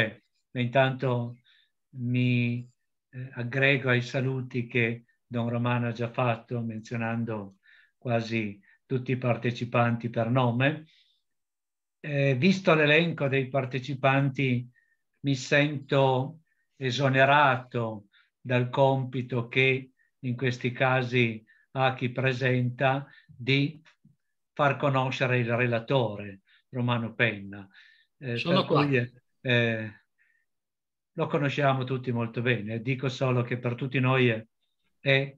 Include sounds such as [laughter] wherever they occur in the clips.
Eh, intanto mi eh, aggrego ai saluti che Don Romano ha già fatto menzionando quasi tutti i partecipanti per nome. Eh, visto l'elenco dei partecipanti mi sento esonerato dal compito che in questi casi ha chi presenta di far conoscere il relatore Romano Penna. Eh, Sono qua. Cui, eh, lo conosciamo tutti molto bene. Dico solo che per tutti noi è, è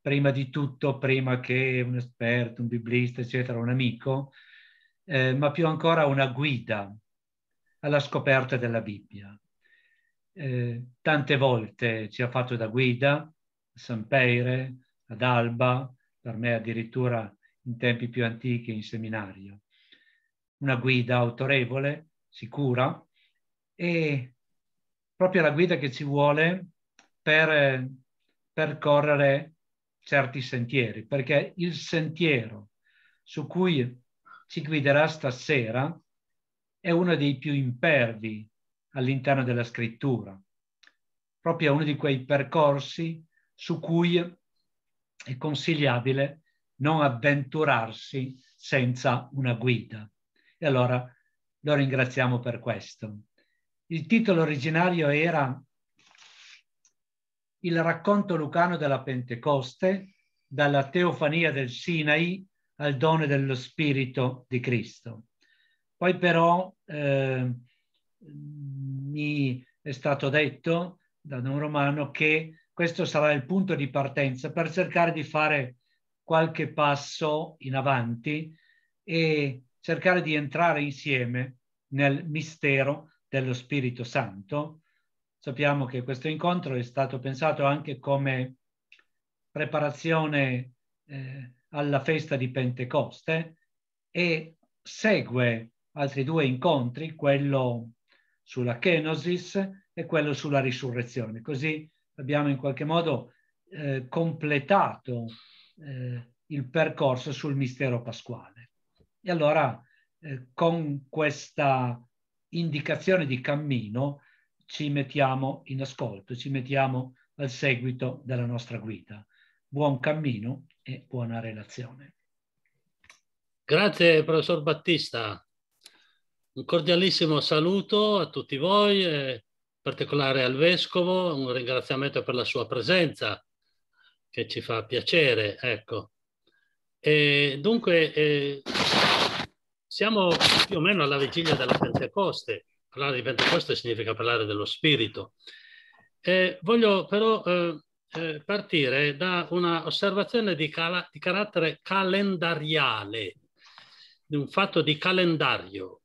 prima di tutto, prima che un esperto, un biblista, eccetera, un amico, eh, ma più ancora una guida alla scoperta della Bibbia. Eh, tante volte ci ha fatto da guida a San Peire, ad Alba, per me addirittura in tempi più antichi in seminario. Una guida autorevole, sicura, e proprio la guida che ci vuole per percorrere certi sentieri, perché il sentiero su cui ci guiderà stasera è uno dei più impervi all'interno della scrittura, proprio uno di quei percorsi su cui è consigliabile non avventurarsi senza una guida. E allora lo ringraziamo per questo. Il titolo originario era Il racconto lucano della Pentecoste, dalla teofania del Sinai al dono dello Spirito di Cristo. Poi però eh, mi è stato detto da un romano che questo sarà il punto di partenza per cercare di fare qualche passo in avanti e cercare di entrare insieme nel mistero dello Spirito Santo. Sappiamo che questo incontro è stato pensato anche come preparazione eh, alla festa di Pentecoste e segue altri due incontri, quello sulla kenosis e quello sulla risurrezione. Così abbiamo in qualche modo eh, completato eh, il percorso sul mistero pasquale. E allora eh, con questa indicazione di cammino ci mettiamo in ascolto, ci mettiamo al seguito della nostra guida. Buon cammino e buona relazione. Grazie professor Battista. Un cordialissimo saluto a tutti voi, eh, in particolare al Vescovo, un ringraziamento per la sua presenza che ci fa piacere. Ecco. E dunque, eh, siamo più o meno alla vigilia della Pentecoste. Parlare di Pentecoste significa parlare dello Spirito. Eh, voglio però eh, eh partire da un'osservazione di, di carattere calendariale, di un fatto di calendario,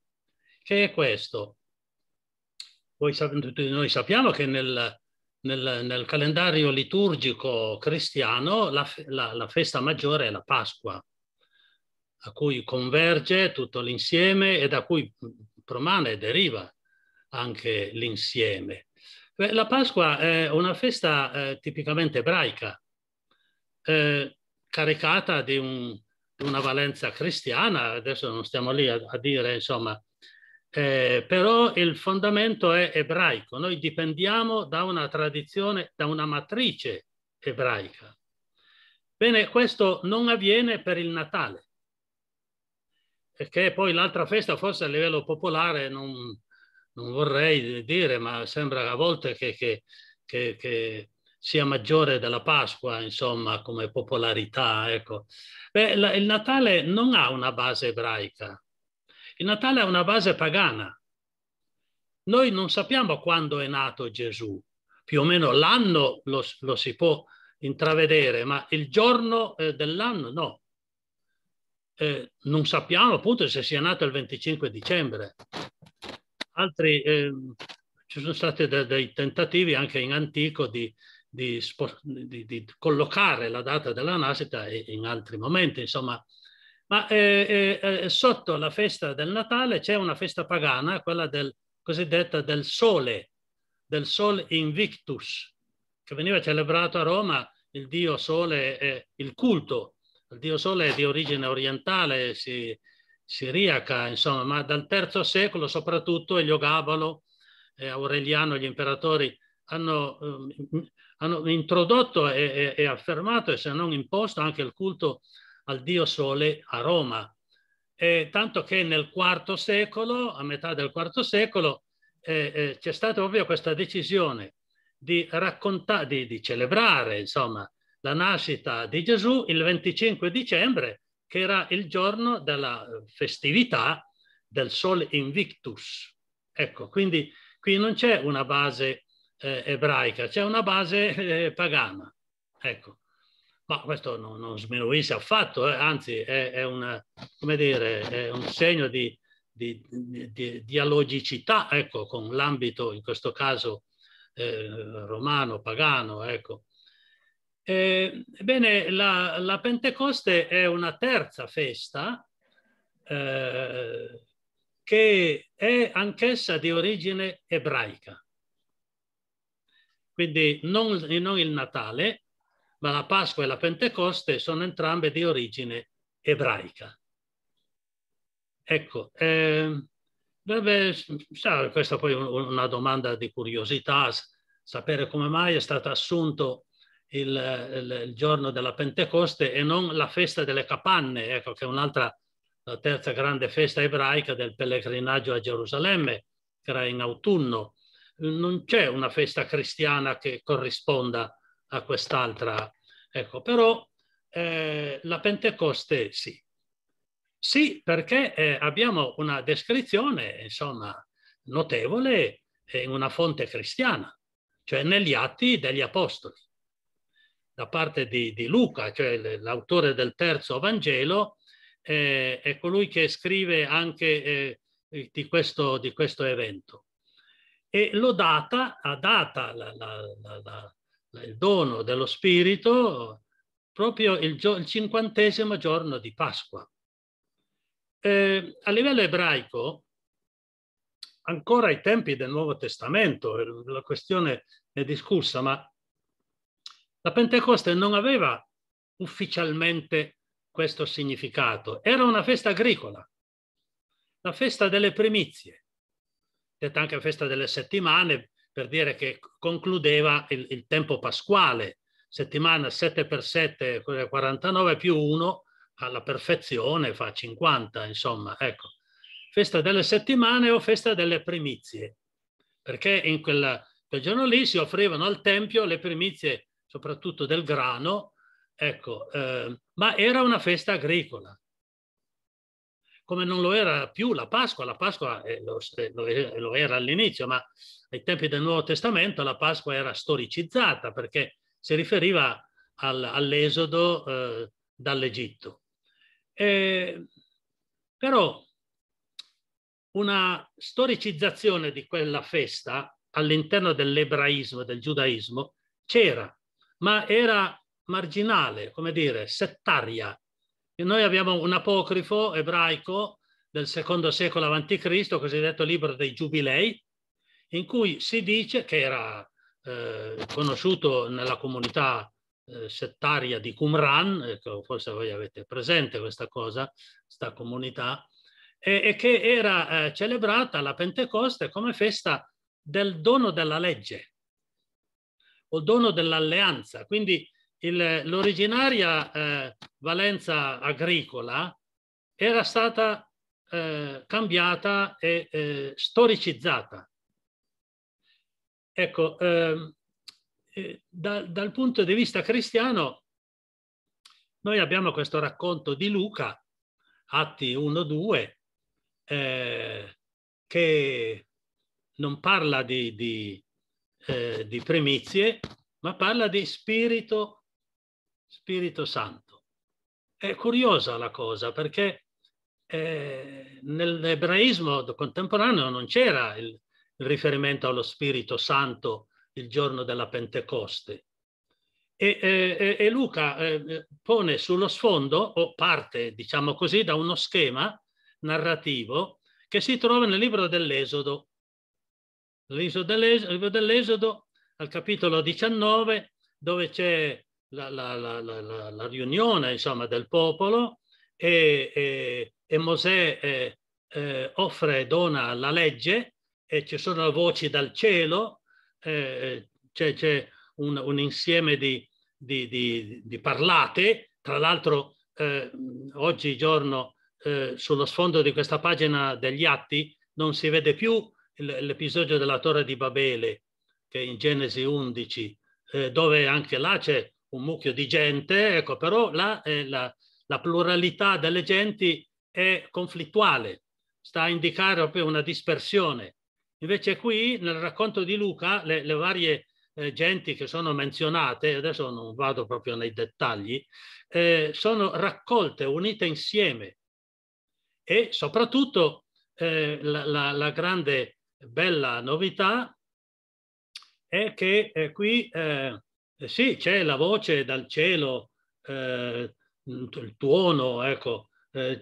che è questo. Voi, noi sappiamo che nel, nel, nel calendario liturgico cristiano la, la, la festa maggiore è la Pasqua a cui converge tutto l'insieme e da cui promane e deriva anche l'insieme. La Pasqua è una festa eh, tipicamente ebraica, eh, caricata di, un, di, una valenza cristiana, adesso non stiamo lì a, a dire, insomma, eh, però il fondamento è ebraico, noi dipendiamo da una tradizione, da una matrice ebraica. Bene, questo non avviene per il Natale che poi l'altra festa, forse a livello popolare, non, non vorrei dire, ma sembra a volte che, che, che, che sia maggiore della Pasqua, insomma, come popolarità. Ecco. Beh, la, il Natale non ha una base ebraica, il Natale ha una base pagana. Noi non sappiamo quando è nato Gesù, più o meno l'anno lo, lo si può intravedere, ma il giorno eh, dell'anno no eh, non sappiamo appunto se sia nato il 25 dicembre. Altri, eh, ci sono stati de dei tentativi anche in antico di, di, di, di, collocare la data della nascita in altri momenti, insomma. Ma eh, eh, eh, sotto la festa del Natale c'è una festa pagana, quella del, cosiddetta del sole, del sol invictus, che veniva celebrato a Roma, il dio sole, eh, il culto il dio Sole è di origine orientale, si, siriaca, insomma, ma dal III secolo soprattutto Eliogabalo e Aureliano, gli imperatori, hanno, ehm, hanno introdotto e, e, e, affermato, e se non imposto, anche il culto al dio Sole a Roma. E, tanto che nel IV secolo, a metà del IV secolo, eh, eh, c'è stata proprio questa decisione di, di, di celebrare, insomma, la nascita di Gesù il 25 dicembre, che era il giorno della festività del Sol Invictus. Ecco, quindi qui non c'è una base eh, ebraica, c'è una base eh, pagana. Ecco. Ma questo non, non sminuisce affatto, eh, anzi è, è, una, dire, è, un segno di, di, di, di dialogicità ecco, con l'ambito, in questo caso, eh, romano, pagano. Ecco. Eh, ebbene, la, la, Pentecoste è una terza festa eh, che è anch'essa di origine ebraica. Quindi non, non il Natale, ma la Pasqua e la Pentecoste sono entrambe di origine ebraica. Ecco, eh, dovrebbe, questa poi è una domanda di curiosità, sapere come mai è stato assunto il, il, il giorno della Pentecoste e non la festa delle capanne, ecco, che è un'altra, la terza grande festa ebraica del pellegrinaggio a Gerusalemme, che era in autunno. Non c'è una festa cristiana che corrisponda a quest'altra, ecco, però eh, la Pentecoste sì. Sì, perché eh, abbiamo una descrizione, insomma, notevole in una fonte cristiana, cioè negli atti degli apostoli da parte di, di Luca, cioè l'autore del terzo Vangelo, eh, è colui che scrive anche eh, di, questo, di, questo, evento. E l'ho data, ha data la, la, la, il dono dello Spirito proprio il, il cinquantesimo giorno di Pasqua. Eh, a livello ebraico, ancora ai tempi del Nuovo Testamento, la questione è discussa, ma la Pentecoste non aveva ufficialmente questo significato, era una festa agricola, la festa delle primizie, detta anche festa delle settimane, per dire che concludeva il, il tempo pasquale, settimana 7 per 7, 49 più 1, alla perfezione fa 50, insomma, ecco. Festa delle settimane o festa delle primizie, perché in quella, quel giorno lì si offrivano al Tempio le primizie soprattutto del grano, ecco, eh, ma era una festa agricola. Come non lo era più la Pasqua, la Pasqua eh, lo, eh, lo, era all'inizio, ma ai tempi del Nuovo Testamento la Pasqua era storicizzata perché si riferiva al, all'esodo eh, dall'Egitto. però una storicizzazione di quella festa all'interno dell'ebraismo del giudaismo c'era ma era marginale, come dire, settaria. noi abbiamo un apocrifo ebraico del secondo secolo a.C., cosiddetto libro dei Giubilei, in cui si dice che era eh, conosciuto nella comunità eh, settaria di Qumran, ecco, forse voi avete presente questa cosa, questa comunità, e, e che era eh, celebrata la Pentecoste come festa del dono della legge, o dono dell'alleanza. Quindi l'originaria eh, valenza agricola era stata eh, cambiata e eh, storicizzata. Ecco, ehm, eh, da, dal punto di vista cristiano, noi abbiamo questo racconto di Luca, Atti 1-2, eh, che non parla di, di eh, di primizie, ma parla di spirito, spirito Santo. È curiosa la cosa perché eh, nell'ebraismo contemporaneo non c'era il, il riferimento allo Spirito Santo il giorno della Pentecoste. E, eh, e, e, Luca eh, pone sullo sfondo, o parte, diciamo così, da uno schema narrativo che si trova nel libro dell'Esodo, Libro dell'Esodo al capitolo 19 dove c'è la, la, la, la riunione insomma, del popolo e, e, e Mosè eh, eh, offre e dona la legge e ci sono voci dal cielo, eh, c'è, un, un, insieme di, di, di, di parlate, tra l'altro eh, oggi giorno eh, sullo sfondo di questa pagina degli atti non si vede più l'episodio della torre di Babele, che è in Genesi 11, eh, dove anche là c'è un mucchio di gente, ecco, però là eh, la, la, pluralità delle genti è conflittuale, sta a indicare proprio una dispersione. Invece qui nel racconto di Luca le, le varie eh, genti che sono menzionate, adesso non vado proprio nei dettagli, eh, sono raccolte, unite insieme e soprattutto eh, la, la, la grande bella novità è che eh, qui eh, sì, c'è la voce dal cielo, eh, il tuono, ecco, eh,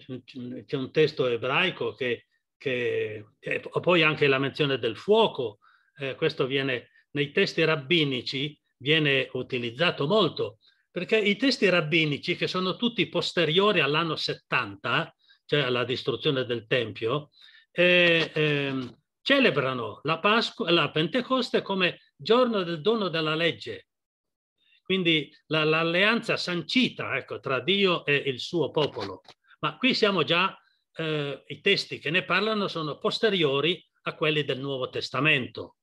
c'è un testo ebraico che, che eh, poi anche la menzione del fuoco, eh, questo viene nei testi rabbinici, viene utilizzato molto, perché i testi rabbinici che sono tutti posteriori all'anno 70, cioè alla distruzione del Tempio, eh, eh, celebrano la, Pasqua, la Pentecoste come giorno del dono della legge. Quindi la, l'alleanza sancita ecco, tra Dio e il suo popolo. Ma qui siamo già, eh, i testi che ne parlano sono posteriori a quelli del Nuovo Testamento.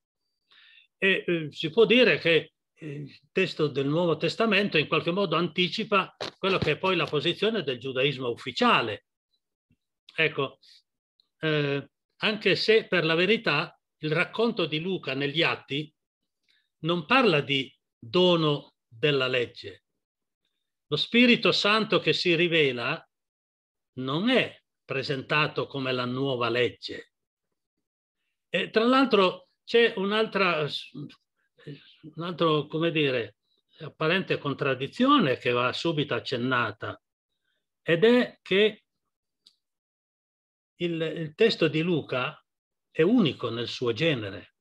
E eh, si può dire che il testo del Nuovo Testamento in qualche modo anticipa quello che è poi la posizione del giudaismo ufficiale. Ecco, eh, anche se per la verità il racconto di Luca negli Atti non parla di dono della legge. Lo Spirito Santo che si rivela non è presentato come la nuova legge. E tra l'altro c'è un'altra, un altro, come dire, apparente contraddizione che va subito accennata ed è che il, il testo di Luca è unico nel suo genere.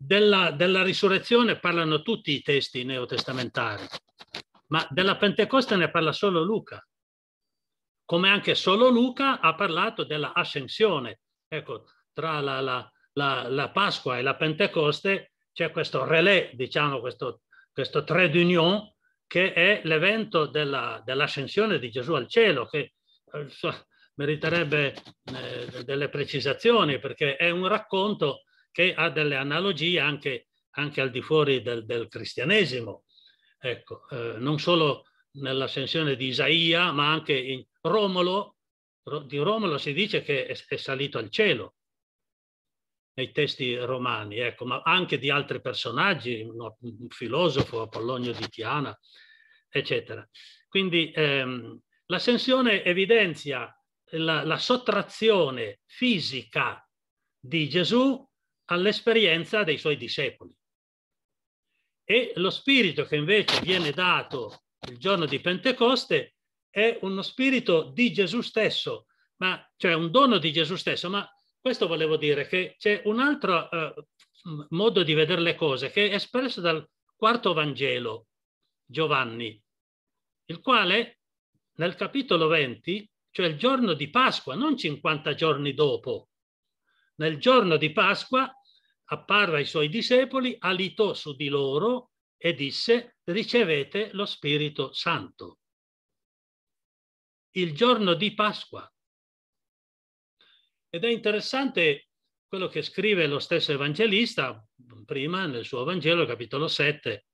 Della, della, risurrezione parlano tutti i testi neotestamentari, ma della Pentecoste ne parla solo Luca, come anche solo Luca ha parlato della ascensione. Ecco, tra la, la, la, la Pasqua e la Pentecoste c'è questo relè, diciamo, questo, questo trait d'union che è l'evento della, dell'ascensione di Gesù al cielo, che eh, so, meriterebbe eh, delle precisazioni perché è un racconto che ha delle analogie anche, anche al di fuori del, del cristianesimo. Ecco, eh, non solo nell'ascensione di Isaia, ma anche in Romolo, di Romolo si dice che è, è salito al cielo nei testi romani, ecco, ma anche di altri personaggi, un filosofo, Apollonio di Tiana, eccetera. Quindi ehm, l'ascensione evidenzia la, la sottrazione fisica di Gesù all'esperienza dei suoi discepoli. E lo spirito che invece viene dato il giorno di Pentecoste è uno spirito di Gesù stesso, ma, cioè un dono di Gesù stesso, ma questo volevo dire che c'è un altro eh, modo di vedere le cose che è espresso dal quarto Vangelo, Giovanni, il quale nel capitolo 20, cioè il giorno di Pasqua, non 50 giorni dopo, nel giorno di Pasqua apparve ai suoi discepoli, alitò su di loro e disse ricevete lo Spirito Santo. Il giorno di Pasqua, ed è interessante quello che scrive lo stesso evangelista prima nel suo Vangelo, capitolo 7.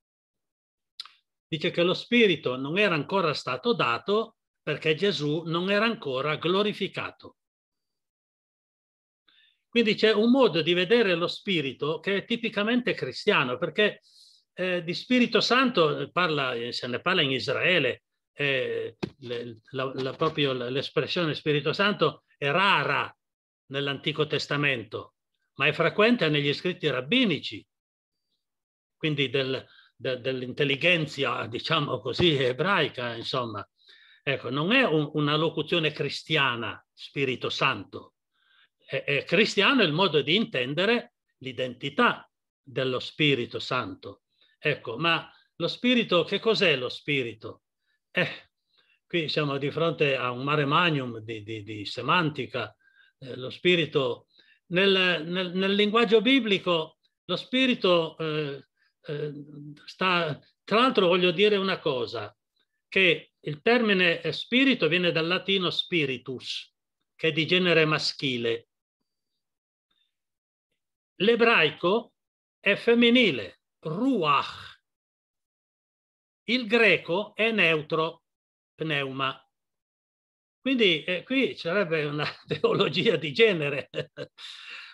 Dice che lo Spirito non era ancora stato dato perché Gesù non era ancora glorificato. Quindi c'è un modo di vedere lo Spirito che è tipicamente cristiano, perché eh, di Spirito Santo parla, se ne parla in Israele, eh, le, la, la, proprio l'espressione Spirito Santo è rara nell'Antico Testamento, ma è frequente negli scritti rabbinici, quindi del, de, dell'intelligenza, diciamo così, ebraica, insomma. Ecco, non è un, una locuzione cristiana, Spirito Santo. È, è cristiano il modo di intendere l'identità dello Spirito Santo. Ecco, ma lo Spirito, che cos'è lo Spirito? Eh, qui siamo di fronte a un mare magnum di, di, di semantica, eh, lo spirito, nel, nel, nel, linguaggio biblico lo spirito eh, eh, sta, tra l'altro voglio dire una cosa, che il termine spirito viene dal latino spiritus, che è di genere maschile. L'ebraico è femminile, ruach. Il greco è neutro, pneuma. Quindi eh, qui sarebbe una [laughs] teologia di genere, [laughs]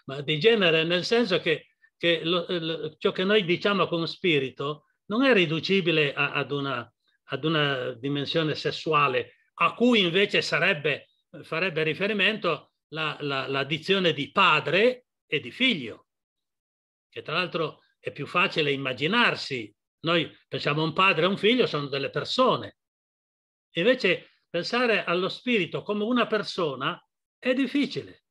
ma di genere nel senso che, che lo, eh, lo, ciò che noi diciamo con spirito non è riducibile a, ad, una, ad, una, dimensione sessuale, a cui invece sarebbe, farebbe riferimento la, la, la dizione di padre e di figlio, che tra l'altro è più facile immaginarsi. Noi pensiamo un padre e un figlio sono delle persone. Invece pensare allo spirito come una persona è difficile,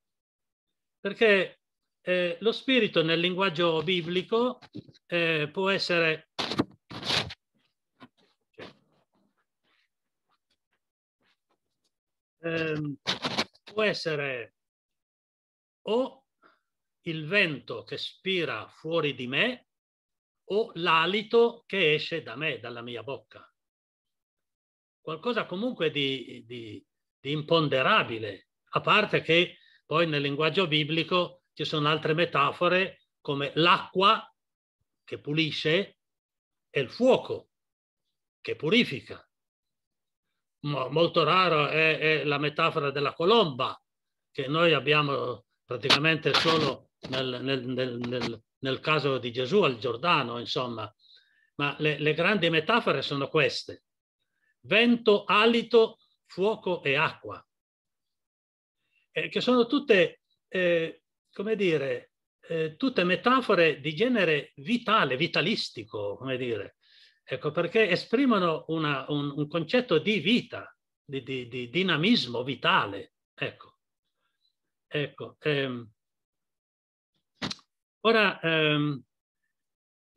perché eh, lo spirito nel linguaggio biblico eh, può essere eh, può essere o il vento che spira fuori di me o l'alito che esce da me, dalla mia bocca qualcosa comunque di, di, di imponderabile, a parte che poi nel linguaggio biblico ci sono altre metafore come l'acqua che pulisce e il fuoco che purifica. Molto raro è, è la metafora della colomba che noi abbiamo praticamente solo nel, nel, nel, nel, caso di Gesù al Giordano, insomma. Ma le, le grandi metafore sono queste vento, alito, fuoco e acqua, eh, che sono tutte, eh, come dire, eh, tutte metafore di genere vitale, vitalistico, come dire, ecco, perché esprimono una, un, un, concetto di vita, di, di, di dinamismo vitale, ecco. ecco ehm. Ora, ehm,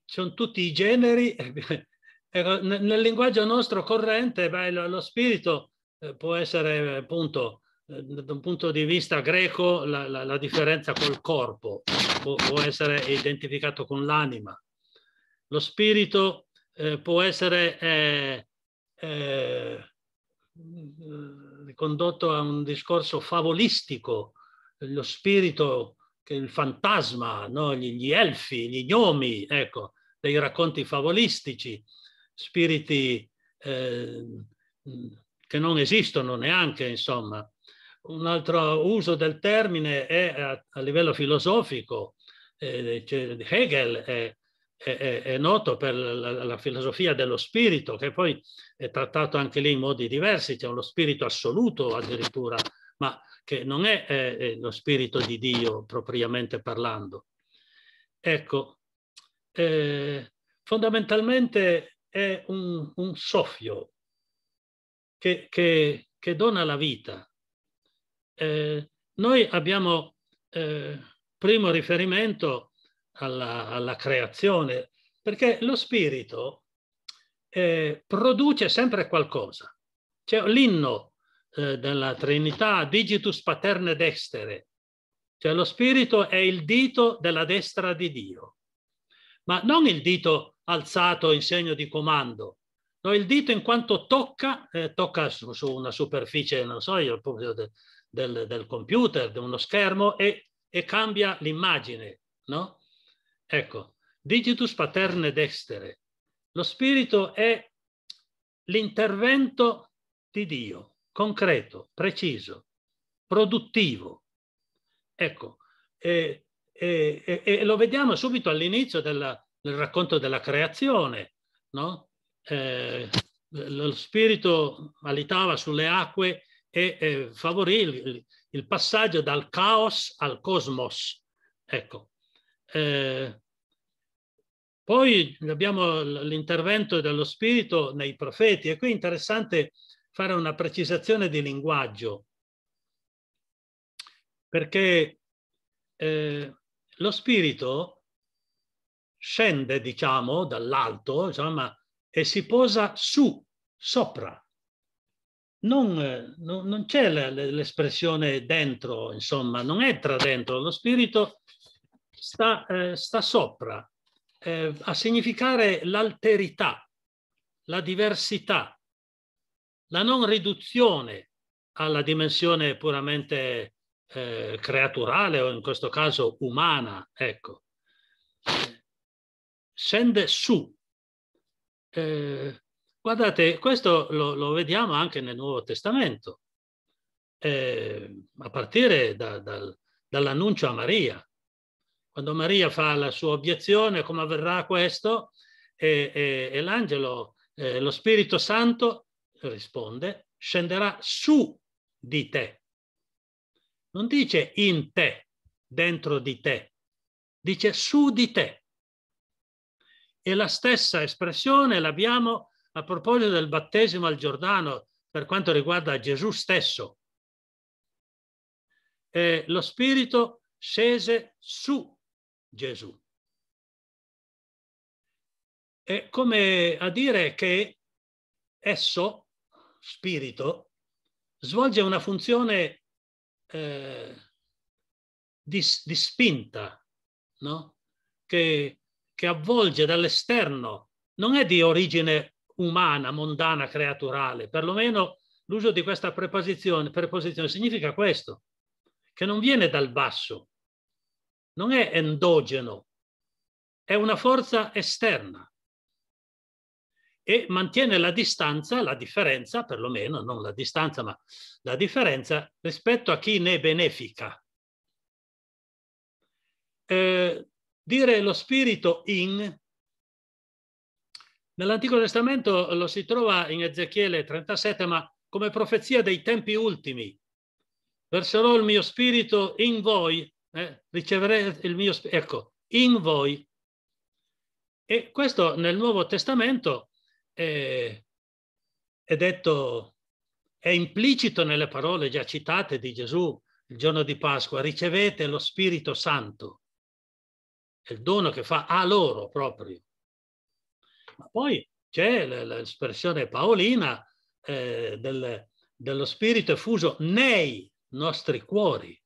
sono tutti i generi, [laughs] Ecco, nel linguaggio nostro corrente, beh, lo, lo, spirito eh, può essere appunto eh, da un punto di vista greco la, la, la differenza col corpo, può, può essere identificato con l'anima. Lo spirito eh, può essere eh, eh, mm, condotto a un discorso favolistico, lo spirito, che il fantasma, no? gli, gli, elfi, gli gnomi, ecco, dei racconti favolistici spiriti eh, mm, che non esistono neanche, insomma. Un altro uso del termine è a, a livello filosofico. Eh, Hegel è, è, è, noto per la, la, filosofia dello spirito, che poi è trattato anche lì in modi diversi, c'è uno spirito assoluto addirittura, ma che non è, è lo spirito di Dio propriamente parlando. Ecco, eh, fondamentalmente è un, un soffio che, che, che, dona la vita. Eh, noi abbiamo eh, primo riferimento alla, alla, creazione, perché lo spirito eh, produce sempre qualcosa. C'è cioè, l'inno eh, della Trinità, digitus paterne dextere, cioè lo spirito è il dito della destra di Dio ma non il dito alzato in segno di comando, no, il dito in quanto tocca, eh, tocca su, su, una superficie, non so, io, del, del, del computer, di uno schermo e, e cambia l'immagine, no? Ecco, digitus paterne destere. Lo spirito è l'intervento di Dio, concreto, preciso, produttivo. Ecco, eh, e, e, e lo vediamo subito all'inizio del, del racconto della creazione, no? Eh, lo spirito alitava sulle acque e eh, favorì il, il, passaggio dal caos al cosmos. Ecco. Eh, poi abbiamo l'intervento dello spirito nei profeti e qui è interessante fare una precisazione di linguaggio perché eh, lo spirito scende, diciamo, dall'alto insomma, e si posa su, sopra. Non, eh, non, non c'è l'espressione dentro, insomma, non entra dentro, lo spirito sta, eh, sta sopra, eh, a significare l'alterità, la diversità, la non riduzione alla dimensione puramente eh, creaturale o in questo caso umana, ecco, scende su. Eh, guardate, questo lo, lo, vediamo anche nel Nuovo Testamento, eh, a partire da, dal, dall'annuncio a Maria. Quando Maria fa la sua obiezione, come avverrà questo, e, e, e l'angelo, eh, lo Spirito Santo risponde, scenderà su di te. Non dice in te, dentro di te, dice su di te. E la stessa espressione l'abbiamo a proposito del battesimo al Giordano per quanto riguarda Gesù stesso. E lo Spirito scese su Gesù. È come a dire che esso, Spirito, svolge una funzione eh, di, di, spinta no? che, che avvolge dall'esterno, non è di origine umana, mondana, creaturale, perlomeno l'uso di questa preposizione, preposizione significa questo, che non viene dal basso, non è endogeno, è una forza esterna e mantiene la distanza, la differenza perlomeno, non la distanza, ma la differenza rispetto a chi ne benefica. Eh, dire lo spirito in, nell'Antico Testamento lo si trova in Ezechiele 37, ma come profezia dei tempi ultimi. Verserò il mio spirito in voi, eh, riceverete il mio spirito, ecco, in voi. E questo nel Nuovo Testamento è, è detto, è implicito nelle parole già citate di Gesù il giorno di Pasqua, ricevete lo Spirito Santo, è il dono che fa a loro proprio. Ma poi c'è l'espressione paolina eh, del, dello Spirito effuso nei nostri cuori.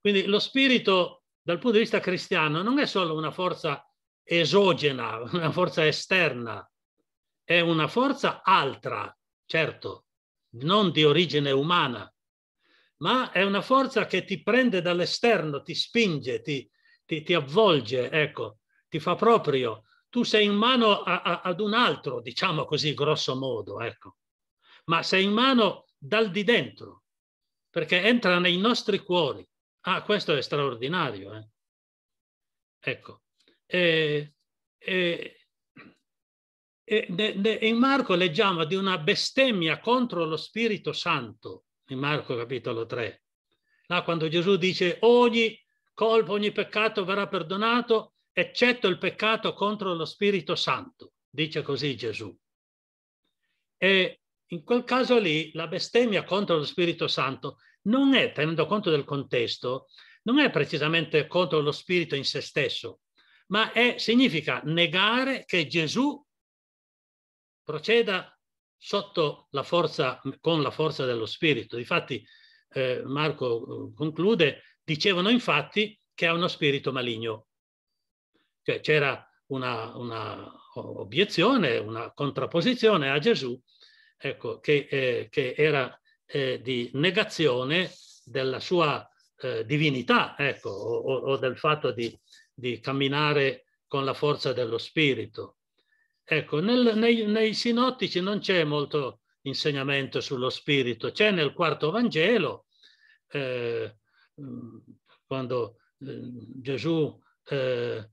Quindi lo Spirito dal punto di vista cristiano non è solo una forza esogena, una forza esterna, è una forza altra, certo, non di origine umana, ma è una forza che ti prende dall'esterno, ti spinge, ti, ti, ti avvolge, ecco, ti fa proprio. Tu sei in mano a, a, ad un altro, diciamo così, grosso modo, ecco, ma sei in mano dal di dentro, perché entra nei nostri cuori. Ah, questo è straordinario. Eh? Ecco, e, e, in Marco leggiamo di una bestemmia contro lo Spirito Santo, in Marco capitolo 3. Là quando Gesù dice ogni colpo, ogni peccato verrà perdonato, eccetto il peccato contro lo Spirito Santo, dice così Gesù. E in quel caso lì la bestemmia contro lo Spirito Santo non è, tenendo conto del contesto, non è precisamente contro lo Spirito in se stesso, ma è, significa negare che Gesù proceda sotto la forza, con la forza dello spirito. Difatti eh, Marco eh, conclude, dicevano infatti che ha uno spirito maligno. Cioè c'era una, una, obiezione, una contrapposizione a Gesù ecco, che, eh, che era eh, di negazione della sua eh, divinità ecco, o, o, del fatto di, di camminare con la forza dello spirito. Ecco, nel, nei, nei, sinottici non c'è molto insegnamento sullo spirito, c'è nel quarto Vangelo, eh, mm, quando eh, Gesù eh,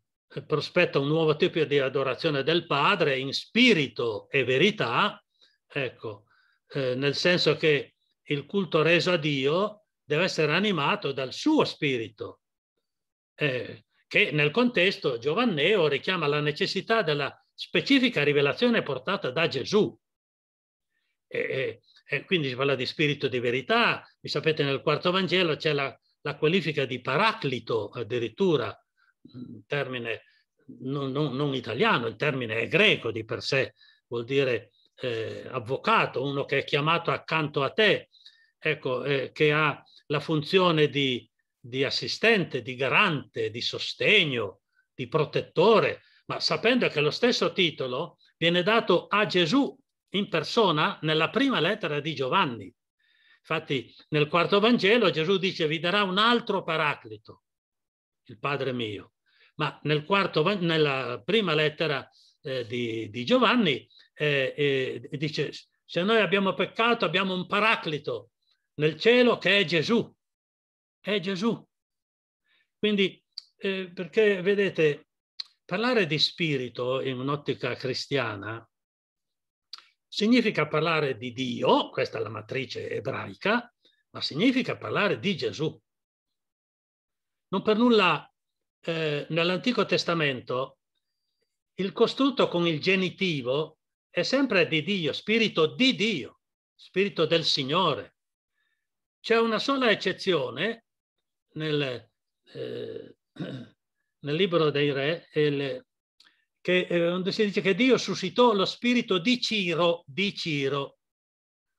prospetta un nuovo tipo di adorazione del Padre in spirito e verità, ecco, eh, nel senso che il culto reso a Dio deve essere animato dal suo spirito, eh, che nel contesto giovanneo richiama la necessità della specifica rivelazione portata da Gesù. E, e, e quindi si parla di spirito di verità, vi sapete nel quarto Vangelo c'è la, la qualifica di paraclito addirittura, termine non, non, non, italiano, il termine è greco di per sé, vuol dire eh, avvocato, uno che è chiamato accanto a te, ecco, eh, che ha la funzione di, di assistente, di garante, di sostegno, di protettore, ma sapendo che lo stesso titolo viene dato a Gesù in persona nella prima lettera di Giovanni. Infatti nel quarto Vangelo Gesù dice vi darà un altro paraclito, il Padre mio. Ma nel quarto, nella prima lettera eh, di, di, Giovanni eh, eh, dice se noi abbiamo peccato abbiamo un paraclito nel cielo che è Gesù. È Gesù. Quindi eh, perché vedete Parlare di spirito in un'ottica cristiana significa parlare di Dio, questa è la matrice ebraica, ma significa parlare di Gesù. Non per nulla eh, nell'Antico Testamento il costrutto con il genitivo è sempre di Dio, spirito di Dio, spirito del Signore. C'è una sola eccezione nel, eh, [clears throat] nel libro dei re, le, che, eh, onde si dice che Dio suscitò lo spirito di Ciro, di Ciro,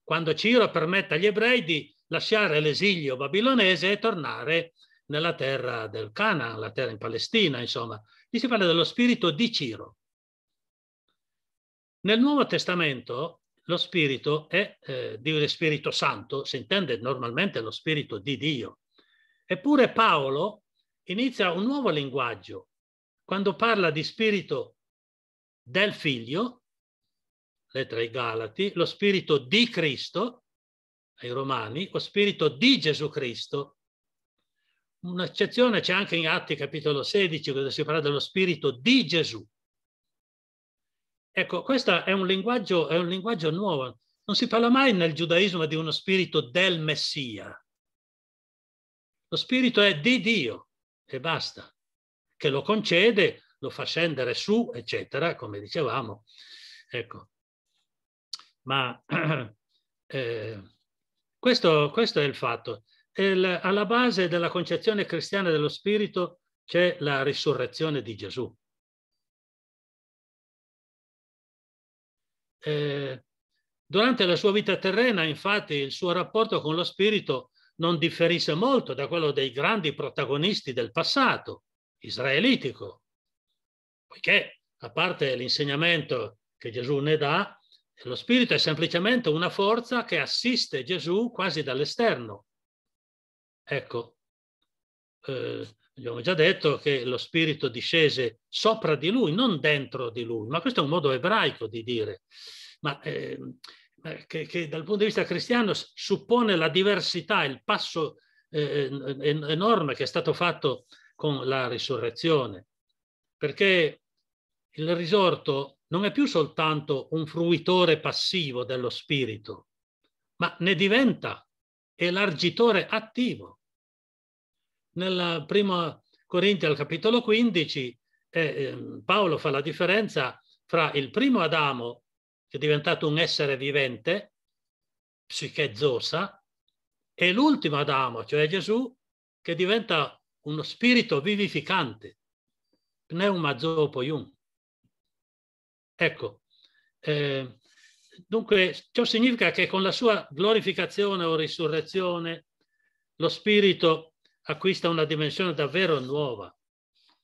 quando Ciro permette agli ebrei di lasciare l'esilio babilonese e tornare nella terra del Canaan, la terra in Palestina, insomma. Lì si parla dello spirito di Ciro. Nel Nuovo Testamento lo spirito è, eh, spirito santo, si intende normalmente lo spirito di Dio. Eppure Paolo, inizia un nuovo linguaggio. Quando parla di spirito del figlio, lettera ai Galati, lo spirito di Cristo, ai Romani, lo spirito di Gesù Cristo. Un'eccezione c'è anche in Atti capitolo 16, dove si parla dello spirito di Gesù. Ecco, questo è un linguaggio, è un linguaggio nuovo. Non si parla mai nel giudaismo di uno spirito del Messia. Lo spirito è di Dio e basta. Che lo concede, lo fa scendere su, eccetera, come dicevamo. Ecco. Ma [clears throat] eh, questo, questo, è il fatto. Il, alla base della concezione cristiana dello spirito c'è la risurrezione di Gesù. Eh, durante la sua vita terrena, infatti, il suo rapporto con lo spirito non differisse molto da quello dei grandi protagonisti del passato israelitico, poiché a parte l'insegnamento che Gesù ne dà, lo Spirito è semplicemente una forza che assiste Gesù quasi dall'esterno. Ecco, eh, abbiamo già detto che lo Spirito discese sopra di lui, non dentro di lui, ma questo è un modo ebraico di dire. Ma eh, eh, che, che, dal punto di vista cristiano suppone la diversità, il passo eh, eh enorme che è stato fatto con la risurrezione, perché il risorto non è più soltanto un fruitore passivo dello spirito, ma ne diventa elargitore attivo. Nella prima Corinti al capitolo 15 eh, ehm, Paolo fa la differenza fra il primo Adamo è diventato un essere vivente, psiche zorsa, e l'ultimo Adamo, cioè Gesù, che diventa uno spirito vivificante, pneuma zopoium. Ecco, eh, dunque ciò significa che con la sua glorificazione o risurrezione lo spirito acquista una dimensione davvero nuova.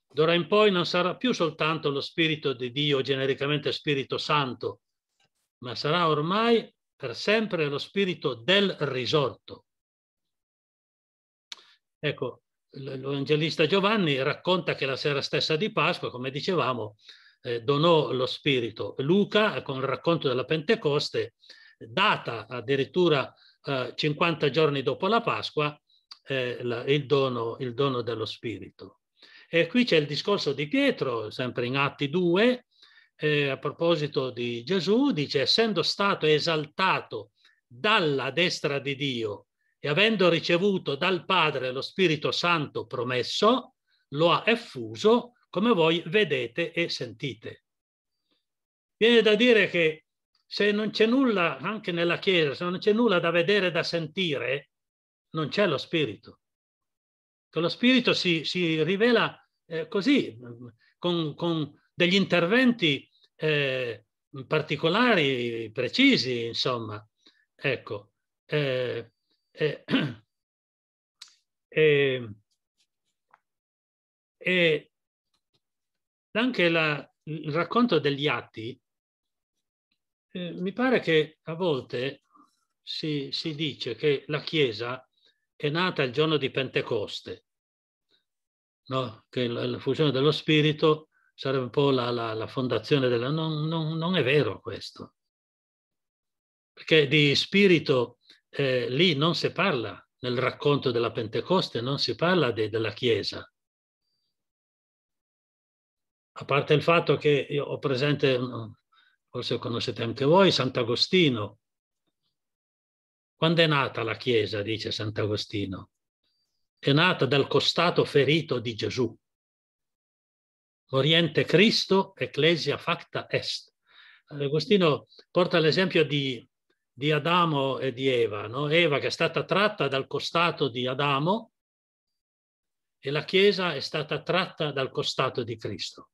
D'ora in poi non sarà più soltanto lo spirito di Dio, genericamente spirito santo, ma sarà ormai per sempre lo spirito del risorto. Ecco, l'Evangelista Giovanni racconta che la sera stessa di Pasqua, come dicevamo, eh, donò lo spirito. Luca, con il racconto della Pentecoste, data addirittura eh, 50 giorni dopo la Pasqua, eh, la, il, dono, il dono dello spirito. E qui c'è il discorso di Pietro, sempre in Atti 2, eh, a proposito di Gesù, dice, essendo stato esaltato dalla destra di Dio e avendo ricevuto dal Padre lo Spirito Santo promesso, lo ha effuso come voi vedete e sentite. Viene da dire che se non c'è nulla, anche nella Chiesa, se non c'è nulla da vedere e da sentire, non c'è lo Spirito. Che lo Spirito si, si rivela eh, così, mm, con, con, degli interventi eh, particolari, precisi, insomma. Ecco, eh, eh, e [clears throat] eh, eh, eh, anche la, il racconto degli atti, mi pare che a volte si, si dice che la Chiesa è nata il giorno di Pentecoste, no? che la, la fusione dello Spirito sarebbe un po' la, la, la fondazione della... Non, non, non, è vero questo, perché di spirito eh, lì non si parla, nel racconto della Pentecoste non si parla de, della Chiesa. A parte il fatto che io ho presente, mm, forse conoscete anche voi, Sant'Agostino. Quando è nata la Chiesa, dice Sant'Agostino? È nata dal costato ferito di Gesù. Oriente Cristo, Ecclesia Facta Est. Agostino porta l'esempio di, di, Adamo e di Eva, no? Eva che è stata tratta dal costato di Adamo e la Chiesa è stata tratta dal costato di Cristo.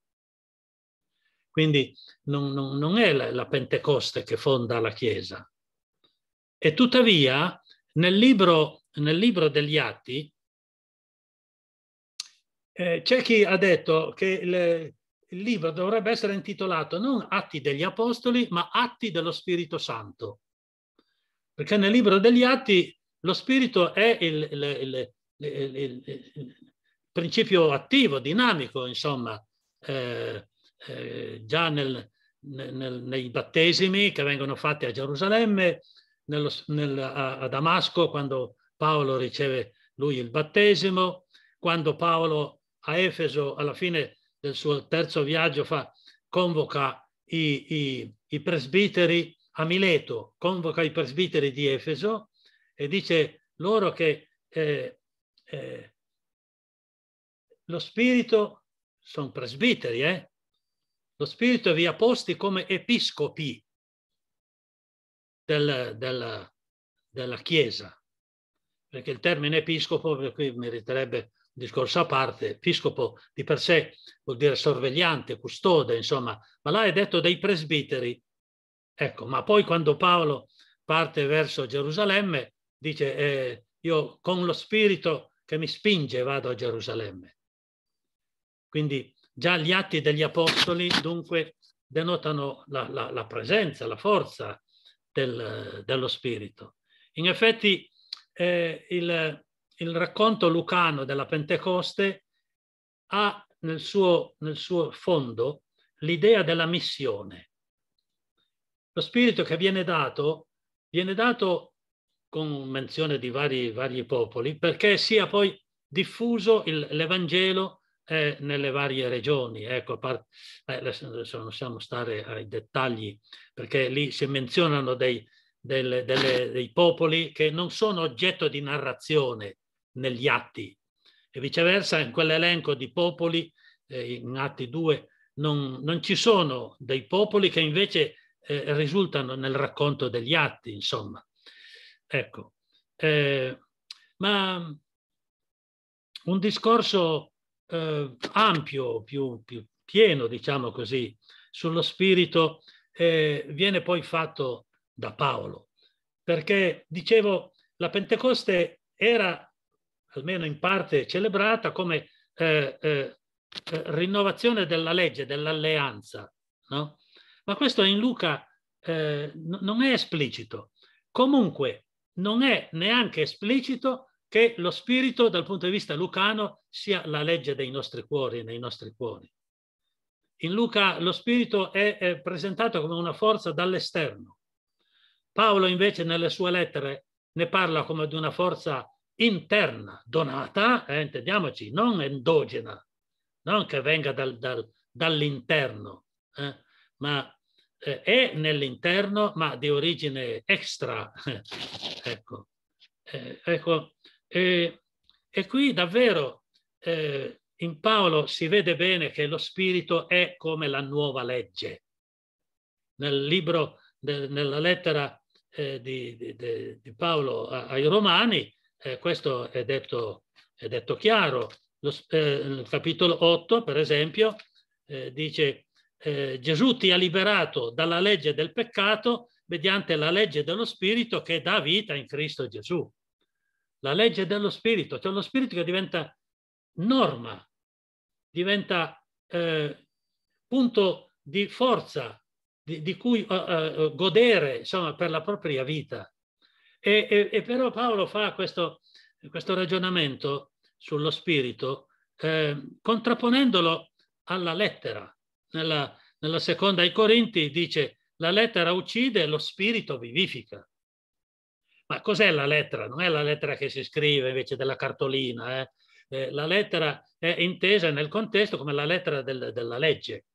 Quindi non, non, non è la, la Pentecoste che fonda la Chiesa. E tuttavia nel libro, nel libro degli Atti eh, c'è chi ha detto che il, il libro dovrebbe essere intitolato non Atti degli Apostoli, ma Atti dello Spirito Santo. Perché nel libro degli Atti lo Spirito è il, il, il, il principio attivo, dinamico, insomma, eh, eh, già nel, nel, nei battesimi che vengono fatti a Gerusalemme, nello, nel, a, a Damasco, quando Paolo riceve lui il battesimo, quando Paolo a Efeso alla fine del suo terzo viaggio fa, convoca i, i, i presbiteri a Mileto, convoca i presbiteri di Efeso e dice loro che eh, eh, lo spirito, sono presbiteri, eh? lo spirito vi ha posti come episcopi del, del, della Chiesa, perché il termine episcopo, per cui meriterebbe discorso a parte, episcopo di per sé vuol dire sorvegliante, custode, insomma, ma là è detto dei presbiteri. Ecco, ma poi quando Paolo parte verso Gerusalemme, dice eh, io con lo spirito che mi spinge vado a Gerusalemme. Quindi già gli atti degli apostoli dunque denotano la, la, la presenza, la forza del, dello spirito. In effetti eh, il, il racconto lucano della Pentecoste ha nel suo, nel suo fondo l'idea della missione. Lo spirito che viene dato viene dato con menzione di vari, vari popoli perché sia poi diffuso l'Evangelo eh, nelle varie regioni. Ecco, a eh, adesso non possiamo stare ai dettagli perché lì si menzionano dei, delle, delle, dei popoli che non sono oggetto di narrazione negli atti e viceversa in quell'elenco di popoli, eh, in atti 2, non, non, ci sono dei popoli che invece eh, risultano nel racconto degli atti, insomma. Ecco, eh, ma un discorso eh, ampio, più, più, pieno, diciamo così, sullo spirito eh, viene poi fatto da Paolo, perché dicevo, la Pentecoste era almeno in parte celebrata come eh, eh, eh, rinnovazione della legge, dell'alleanza. No? Ma questo in Luca eh, non è esplicito. Comunque non è neanche esplicito che lo spirito dal punto di vista lucano sia la legge dei nostri cuori, nei nostri cuori. In Luca lo spirito è, è presentato come una forza dall'esterno. Paolo invece nelle sue lettere ne parla come di una forza interna donata, eh, intendiamoci, non endogena, non che venga dal, dal, dall'interno, eh, ma eh, è nell'interno, ma di origine extra. [laughs] ecco, eh, ecco e, e, qui davvero eh, in Paolo si vede bene che lo spirito è come la nuova legge. Nel libro, nella lettera eh, di, di, di, Paolo ai Romani, eh, questo è detto, è detto chiaro. Lo, eh, il capitolo 8, per esempio, eh, dice eh, Gesù ti ha liberato dalla legge del peccato mediante la legge dello Spirito che dà vita in Cristo Gesù. La legge dello Spirito, cioè lo Spirito che diventa norma, diventa eh, punto di forza di, di cui eh, godere insomma, per la propria vita. E, e, e però Paolo fa questo, questo ragionamento sullo spirito eh, contrapponendolo alla lettera. Nella, nella seconda ai Corinti dice la lettera uccide, lo spirito vivifica. Ma cos'è la lettera? Non è la lettera che si scrive invece della cartolina. Eh? Eh, la lettera è intesa nel contesto come la lettera del, della legge,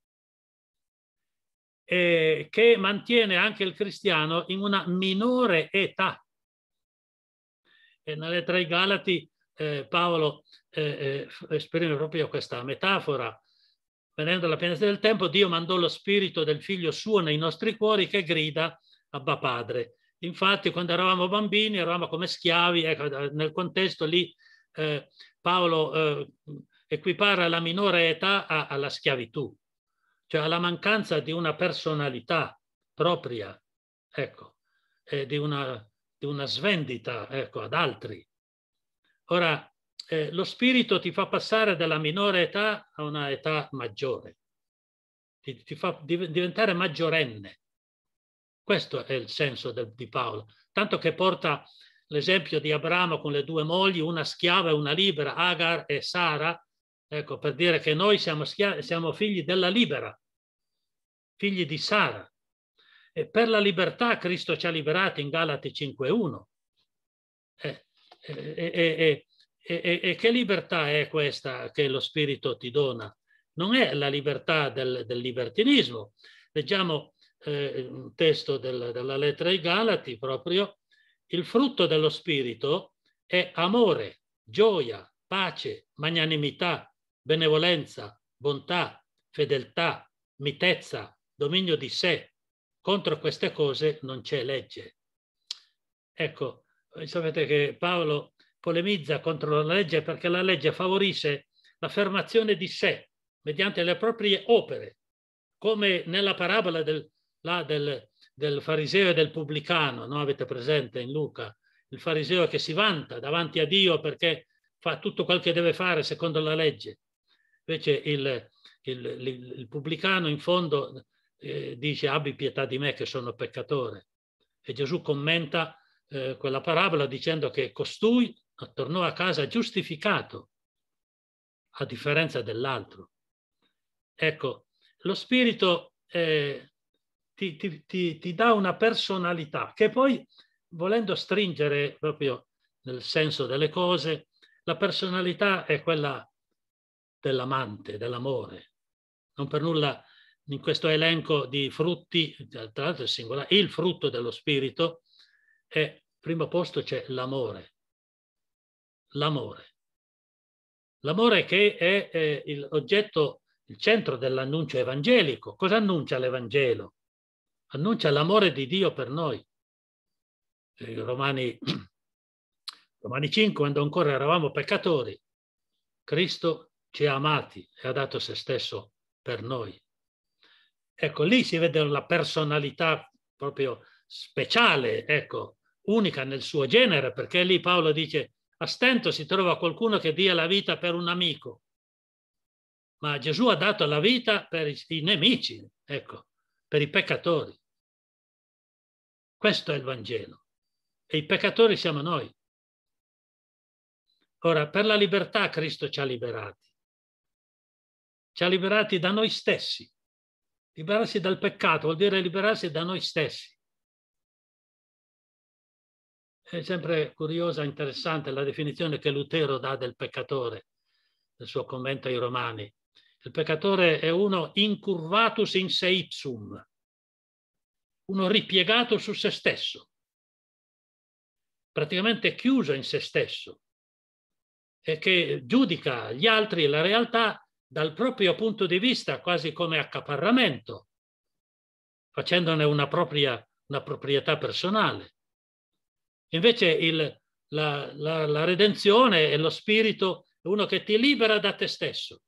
eh, che mantiene anche il cristiano in una minore età. E nella lettera ai Galati eh, Paolo eh, eh, esprime proprio questa metafora. Venendo alla pienezza del tempo, Dio mandò lo spirito del figlio suo nei nostri cuori che grida Abba Padre. Infatti, quando eravamo bambini, eravamo come schiavi, ecco, nel contesto lì eh, Paolo eh, equipara la minore età a, alla schiavitù, cioè alla mancanza di una personalità propria, ecco, eh, di una di una svendita ecco, ad altri. Ora, eh, lo spirito ti fa passare dalla minore età a una età maggiore, ti, ti fa div diventare maggiorenne. Questo è il senso del, di Paolo, tanto che porta l'esempio di Abramo con le due mogli, una schiava e una libera, Agar e Sara, ecco, per dire che noi siamo, siamo figli della libera, figli di Sara. E per la libertà Cristo ci ha liberati in Galati 5.1. E, e, e, e, che libertà è questa che lo Spirito ti dona? Non è la libertà del, del libertinismo. Leggiamo eh, un testo del, della lettera ai Galati proprio. Il frutto dello Spirito è amore, gioia, pace, magnanimità, benevolenza, bontà, fedeltà, mitezza, dominio di sé, contro queste cose non c'è legge. Ecco, sapete che Paolo polemizza contro la legge perché la legge favorisce l'affermazione di sé mediante le proprie opere, come nella parabola del, là, del, del fariseo e del pubblicano, no? avete presente in Luca, il fariseo che si vanta davanti a Dio perché fa tutto quel che deve fare secondo la legge. Invece il, il, il, il pubblicano in fondo eh, dice abbi pietà di me che sono peccatore. E Gesù commenta eh, quella parabola dicendo che costui tornò a casa giustificato, a differenza dell'altro. Ecco, lo spirito eh, ti, ti, ti, ti dà una personalità che poi, volendo stringere proprio nel senso delle cose, la personalità è quella dell'amante, dell'amore, non per nulla in questo elenco di frutti, tra l'altro è singolare, il frutto dello spirito è, primo posto c'è l'amore, l'amore. L'amore che è, è il oggetto, il centro dell'annuncio evangelico. Cosa annuncia l'Evangelo? Annuncia l'amore di Dio per noi. Eh, I Romani, [clears throat] Romani 5, quando ancora eravamo peccatori, Cristo ci ha amati e ha dato se stesso per noi. Ecco, lì si vede la personalità proprio speciale, ecco, unica nel suo genere, perché lì Paolo dice a stento si trova qualcuno che dia la vita per un amico, ma Gesù ha dato la vita per i nemici, ecco, per i peccatori. Questo è il Vangelo e i peccatori siamo noi. Ora, per la libertà Cristo ci ha liberati. Ci ha liberati da noi stessi, Liberarsi dal peccato vuol dire liberarsi da noi stessi. È sempre curiosa, interessante la definizione che Lutero dà del peccatore nel suo commento ai Romani. Il peccatore è uno incurvatus in se ipsum, uno ripiegato su se stesso, praticamente chiuso in se stesso e che giudica gli altri e la realtà dal proprio punto di vista quasi come accaparramento, facendone una propria una proprietà personale. Invece il, la, la, la redenzione è lo spirito, è uno che ti libera da te stesso,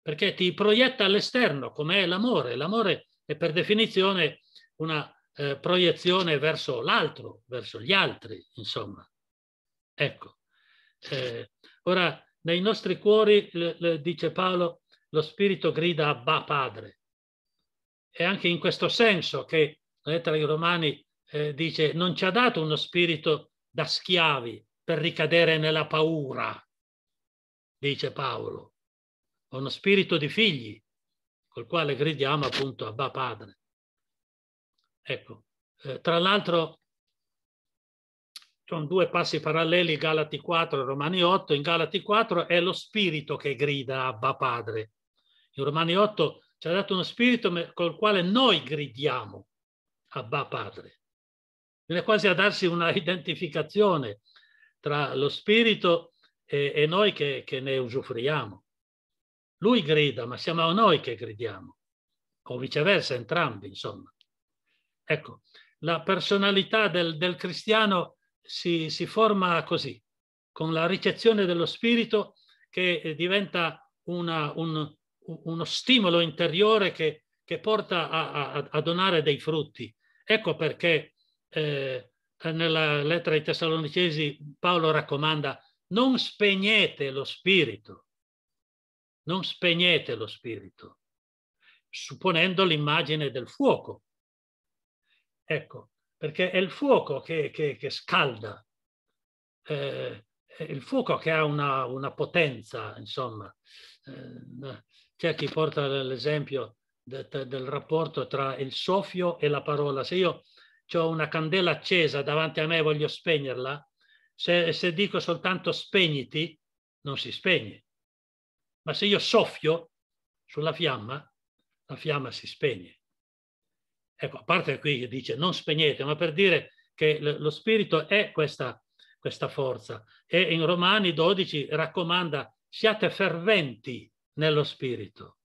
perché ti proietta all'esterno, come è l'amore. L'amore è per definizione una eh, proiezione verso l'altro, verso gli altri, insomma. Ecco. Eh, ora, nei nostri cuori, dice Paolo, lo Spirito grida Abba Padre. E anche in questo senso che la lettera ai Romani eh, dice non ci ha dato uno spirito da schiavi per ricadere nella paura, dice Paolo, uno spirito di figli col quale gridiamo appunto Abba Padre. Ecco, eh, tra l'altro sono due passi paralleli, Galati 4 e Romani 8. In Galati 4 è lo spirito che grida Abba Padre. In Romani 8 ci ha dato uno spirito col quale noi gridiamo Abba Padre. Viene quasi a darsi una [laughs] identificazione tra lo spirito e, e noi che, che ne usufruiamo. Lui grida, ma siamo noi che gridiamo, o viceversa, entrambi, insomma. Ecco, la personalità del, del cristiano si, si forma così, con la ricezione dello spirito che eh, diventa una, un, uno stimolo interiore che, che porta a, a, a, donare dei frutti. Ecco perché eh, nella lettera ai Tessalonicesi Paolo raccomanda non spegnete lo spirito, non spegnete lo spirito, supponendo l'immagine del fuoco. Ecco, perché è il fuoco che, che, che scalda, eh, è il fuoco che ha una, una potenza, insomma. Eh, c'è chi porta l'esempio de, de, del rapporto tra il soffio e la parola. Se io ho una candela accesa davanti a me e voglio spegnerla, se, se dico soltanto spegniti, non si spegne. Ma se io soffio sulla fiamma, la fiamma si spegne. Ecco, a parte qui che dice non spegnete, ma per dire che lo spirito è questa, questa forza. E in Romani 12 raccomanda siate ferventi nello spirito.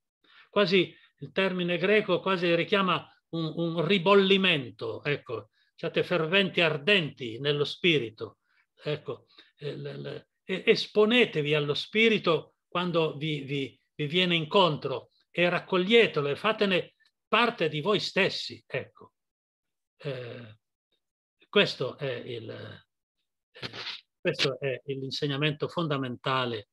Quasi il termine greco quasi richiama un, un ribollimento, ecco, siate ferventi, ardenti nello spirito. Ecco, eh, esponetevi allo spirito quando vi, vi, vi viene incontro e raccoglietelo e fatene parte di voi stessi, ecco. Eh, questo è, il, eh, questo è l'insegnamento fondamentale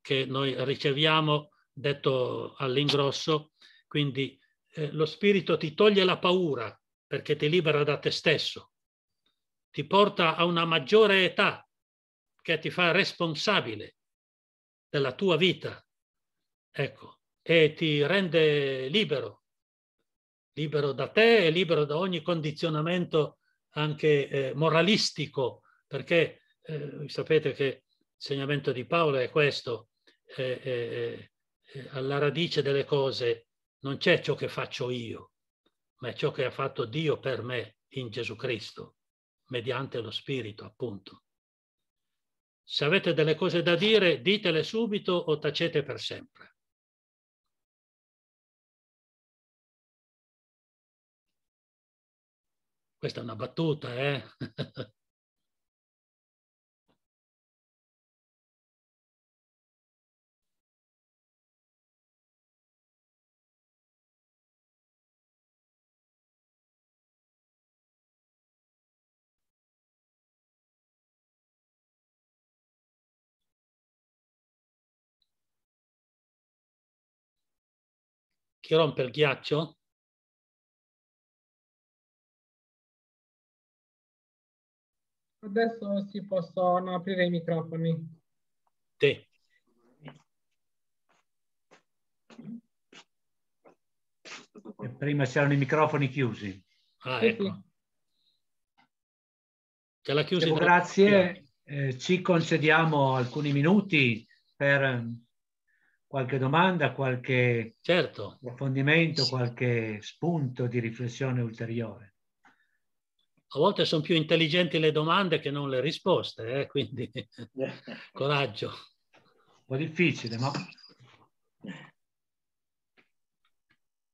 che noi riceviamo, detto all'ingrosso, quindi eh, lo spirito ti toglie la paura perché ti libera da te stesso, ti porta a una maggiore età che ti fa responsabile della tua vita, ecco, e ti rende libero libero da te e libero da ogni condizionamento anche eh, moralistico, perché eh, sapete che l'insegnamento di Paolo è questo, eh, eh, eh, alla radice delle cose non c'è ciò che faccio io, ma è ciò che ha fatto Dio per me in Gesù Cristo, mediante lo Spirito appunto. Se avete delle cose da dire, ditele subito o tacete per sempre. Questa è una battuta, eh? [laughs] Chi rompe il ghiaccio? Adesso si possono aprire i microfoni. Sì. E prima c'erano i microfoni chiusi. Ah, ecco. Te l'ha chiuso. Grazie, eh, ci concediamo alcuni minuti per eh, qualche domanda, qualche certo. approfondimento, qualche spunto di riflessione ulteriore a volte sono più intelligenti le domande che non le risposte, eh? quindi [laughs] coraggio. Un po' difficile, ma...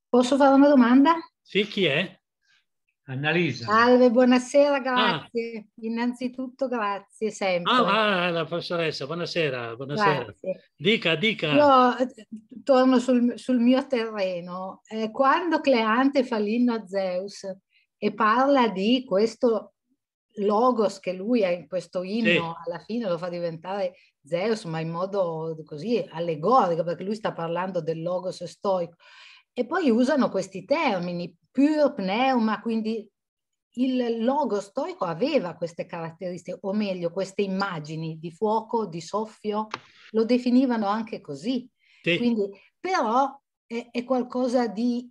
Posso fare una domanda? Sì, chi è? Annalisa. Salve, buonasera, ah. grazie. Ah. Innanzitutto grazie sempre. Ah, ah, la professoressa, buonasera, buonasera. Grazie. Dica, dica. Io eh, torno sul, sul mio terreno. Eh, quando Cleante fa l'inno a Zeus, e parla di questo logos che lui ha in questo inno, sì. alla fine lo fa diventare Zeus, ma in modo così allegorico, perché lui sta parlando del logos stoico. E poi usano questi termini, pure pneuma, quindi il logo stoico aveva queste caratteristiche, o meglio, queste immagini di fuoco, di soffio, lo definivano anche così. Sì. Quindi, però è, è qualcosa di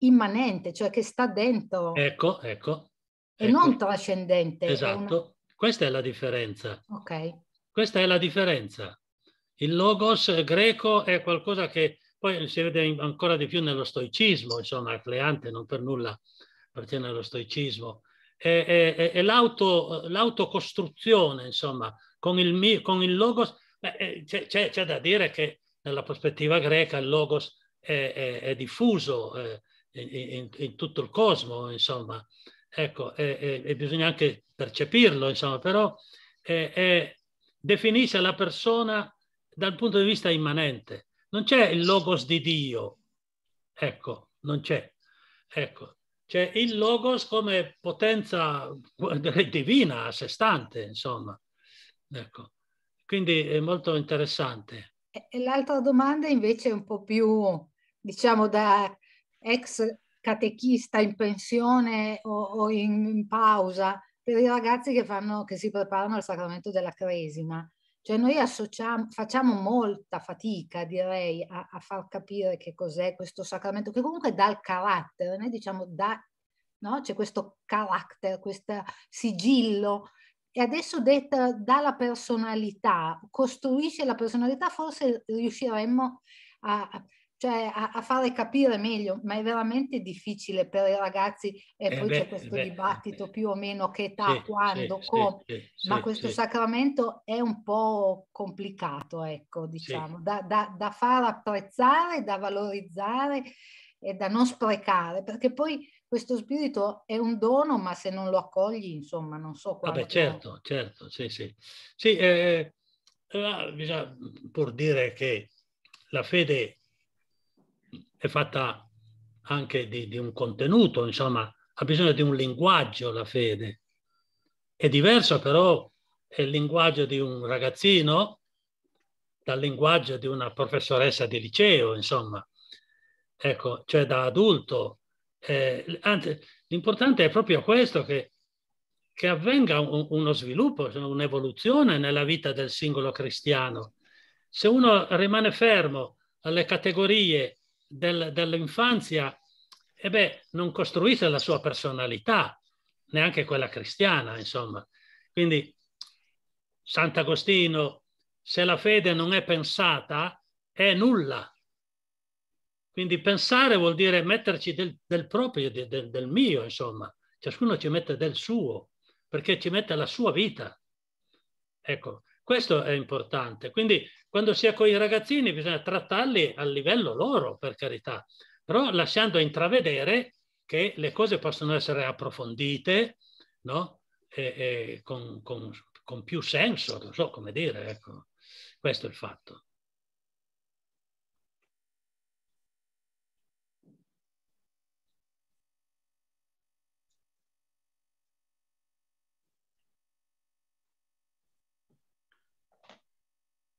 immanente, cioè che sta dentro. Ecco, ecco. E ecco. non trascendente. Esatto, è una... Esatto. questa è la differenza. Ok. Questa è la differenza. Il logos greco è qualcosa che poi si vede ancora di più nello stoicismo, insomma, Cleante non per nulla appartiene allo stoicismo. È, è, è l'auto, l'autocostruzione, insomma, con il, con il logos. Beh, eh, c'è, c'è, c'è da dire che nella prospettiva greca il logos è, è, è, diffuso, eh, in, in tutto il cosmo, insomma. Ecco, e, e, bisogna anche percepirlo, insomma, però è, è, definisce la persona dal punto di vista immanente. Non c'è il logos di Dio, ecco, non c'è. Ecco, c'è il logos come potenza [laughs] divina, a sé stante, insomma. Ecco, quindi è molto interessante. E l'altra domanda invece è un po' più, diciamo, da ex catechista in pensione o, o in, in, pausa, per i ragazzi che, fanno, che si preparano al sacramento della cresima. Cioè noi associamo, facciamo molta fatica, direi, a, a, far capire che cos'è questo sacramento, che comunque dà il carattere, noi diciamo dà, no? c'è questo carattere, questo sigillo, e adesso detta dalla personalità, costruisce la personalità, forse riusciremmo a, cioè a, a, fare capire meglio, ma è veramente difficile per i ragazzi, e eh, poi beh, c'è questo beh, dibattito più o meno che età, sì, quando, sì, come, sì, ma questo sacramento è un po' complicato, ecco, diciamo, da, da, da, far apprezzare, da valorizzare e da non sprecare, perché poi questo spirito è un dono, ma se non lo accogli, insomma, non so ah quando... Vabbè, certo, è. certo, sì, sì. Sì, eh, eh ah, bisogna pur dire che la fede è fatta anche di, di un contenuto, insomma, ha bisogno di un linguaggio la fede. È diverso però è il linguaggio di un ragazzino dal linguaggio di una professoressa di liceo, insomma. Ecco, cioè da adulto. Eh, anzi, l'importante è proprio questo, che, che avvenga un, uno sviluppo, cioè un'evoluzione nella vita del singolo cristiano. Se uno rimane fermo alle categorie del, dell'infanzia, eh beh, non costruisce la sua personalità, neanche quella cristiana, insomma. Quindi Sant'Agostino, se la fede non è pensata, è nulla. Quindi pensare vuol dire metterci del, del proprio, del, del mio, insomma. Ciascuno ci mette del suo, perché ci mette la sua vita. Ecco, questo è importante. Quindi quando si è con i ragazzini bisogna trattarli a livello loro, per carità, però lasciando intravedere che le cose possono essere approfondite no? e, e con, con, con, più senso, non so come dire, ecco, questo è il fatto.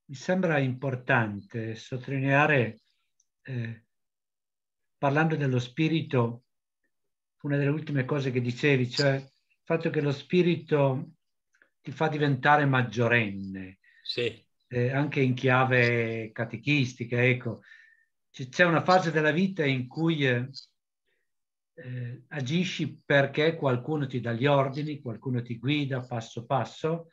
mi sembra importante sottolineare, eh, parlando dello spirito, una delle ultime cose che dicevi, cioè il fatto che lo spirito ti fa diventare maggiorenne, sì. eh, anche in chiave catechistica, ecco. C'è una fase della vita in cui eh, eh, agisci perché qualcuno ti dà gli ordini, qualcuno ti guida passo passo,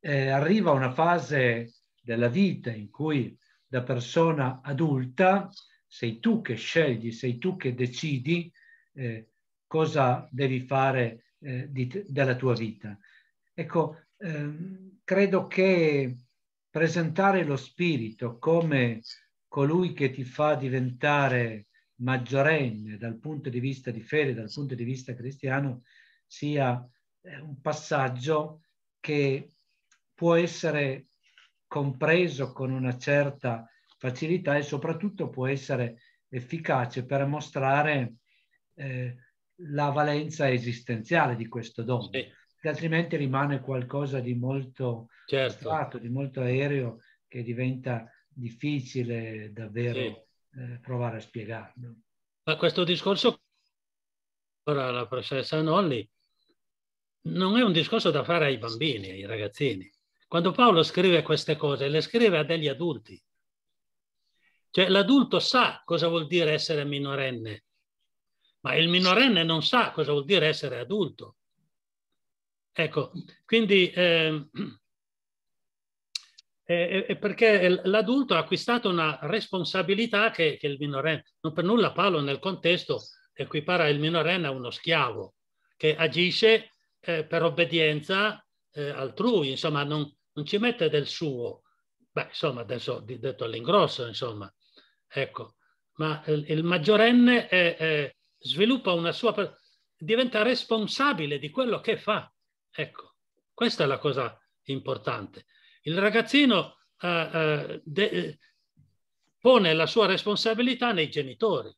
eh, arriva una fase della vita in cui da persona adulta sei tu che scegli, sei tu che decidi eh, cosa devi fare eh, di, della tua vita. Ecco, ehm, credo che presentare lo spirito come colui che ti fa diventare maggiorenne dal punto di vista di fede, dal punto di vista cristiano, sia eh, un passaggio che può essere compreso con una certa facilità e soprattutto può essere efficace per mostrare eh, la valenza esistenziale di questo dono, sì. che altrimenti rimane qualcosa di molto certo. Stato, di molto aereo, che diventa difficile davvero sì. eh, provare a spiegarlo. Ma questo discorso, ora la professoressa Nolli, non è un discorso da fare ai bambini, ai ragazzini. Quando Paolo scrive queste cose, le scrive a degli adulti. Cioè l'adulto sa cosa vuol dire essere minorenne, ma il minorenne non sa cosa vuol dire essere adulto. Ecco, quindi eh, eh, [clears throat] perché l'adulto ha acquistato una responsabilità che, che, il minorenne, non per nulla Paolo nel contesto equipara il minorenne a uno schiavo che agisce eh, per obbedienza eh, altrui, insomma non, non ci mette del suo, beh, insomma, adesso detto all'ingrosso, insomma, ecco, ma eh, il maggiorenne è, eh, è, eh, sviluppa una sua, diventa responsabile di quello che fa, ecco, questa è la cosa importante. Il ragazzino eh, de, pone la sua responsabilità nei genitori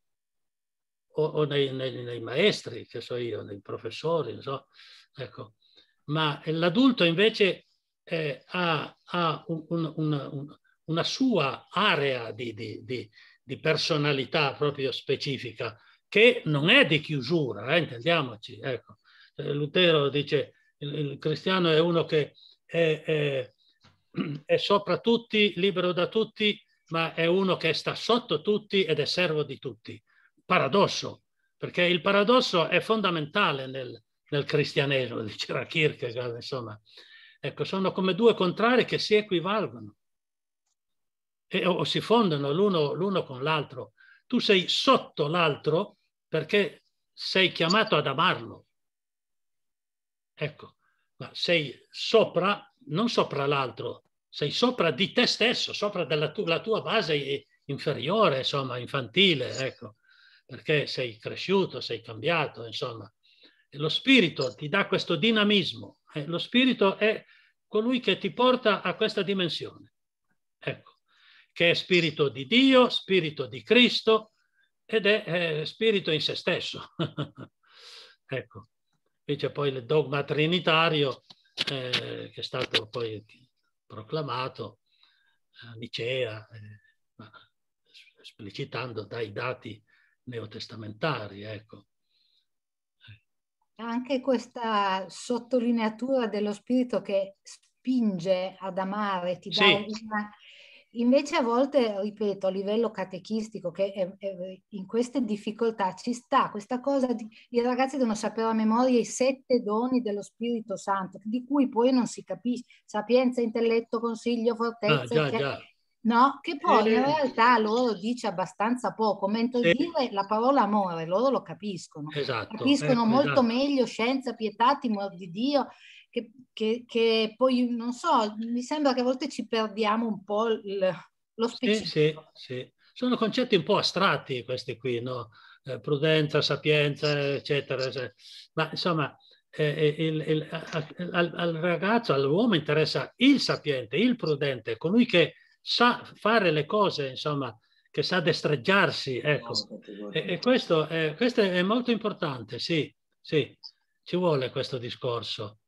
o, o nei, nei, nei, maestri, che so io, nei professori, non so, ecco. Ma l'adulto invece eh, ha, ha un, un, un, una sua area di, di, di, di, personalità proprio specifica che non è di chiusura, eh, intendiamoci. Ecco. Eh, Lutero dice il, il, cristiano è uno che è, è, è sopra tutti, libero da tutti, ma è uno che sta sotto tutti ed è servo di tutti. Paradosso, perché il paradosso è fondamentale nel, nel cristianesimo, [laughs] diceva Kierkegaard, insomma, Ecco, sono come due contrari che si equivalgono e, o, o si fondono l'uno con l'altro. Tu sei sotto l'altro perché sei chiamato ad amarlo. Ecco, ma sei sopra, non sopra l'altro, sei sopra di te stesso, sopra della tu, la tua base inferiore, insomma, infantile, ecco, perché sei cresciuto, sei cambiato, insomma. E lo spirito ti dà questo dinamismo eh, lo spirito è colui che ti porta a questa dimensione, ecco, che è spirito di Dio, spirito di Cristo ed è eh, spirito in se stesso. [laughs] ecco, qui c'è poi il dogma trinitario eh, che è stato poi proclamato a Nicea, eh, esplicitando dai dati neotestamentari, ecco anche questa sottolineatura dello spirito che spinge ad amare, ti dà una... Invece a volte, ripeto, a livello catechistico, che è, è, in queste difficoltà ci sta questa cosa, di, i ragazzi devono sapere a memoria i sette doni dello Spirito Santo, di cui poi non si capisce, sapienza, intelletto, consiglio, ah, fortezza, ah, già, già. No, che poi in realtà loro dice abbastanza poco, mentre sì. dire la parola amore loro lo capiscono. Esatto, capiscono eh, molto esatto. meglio scienza, pietà, timore di Dio, che, che, che, poi non so, mi sembra che a volte ci perdiamo un po' il, lo specifico. Sì, sì, Sono concetti un po' astratti questi qui, no? Eh, prudenza, sapienza, eccetera, eccetera. Ma insomma, eh, eh il, il, al, al ragazzo, all'uomo interessa il sapiente, il prudente, colui che sa fare le cose, insomma, che sa destreggiarsi. Ecco. E, e questo, è, questo, è, molto importante, sì, sì, ci vuole questo discorso.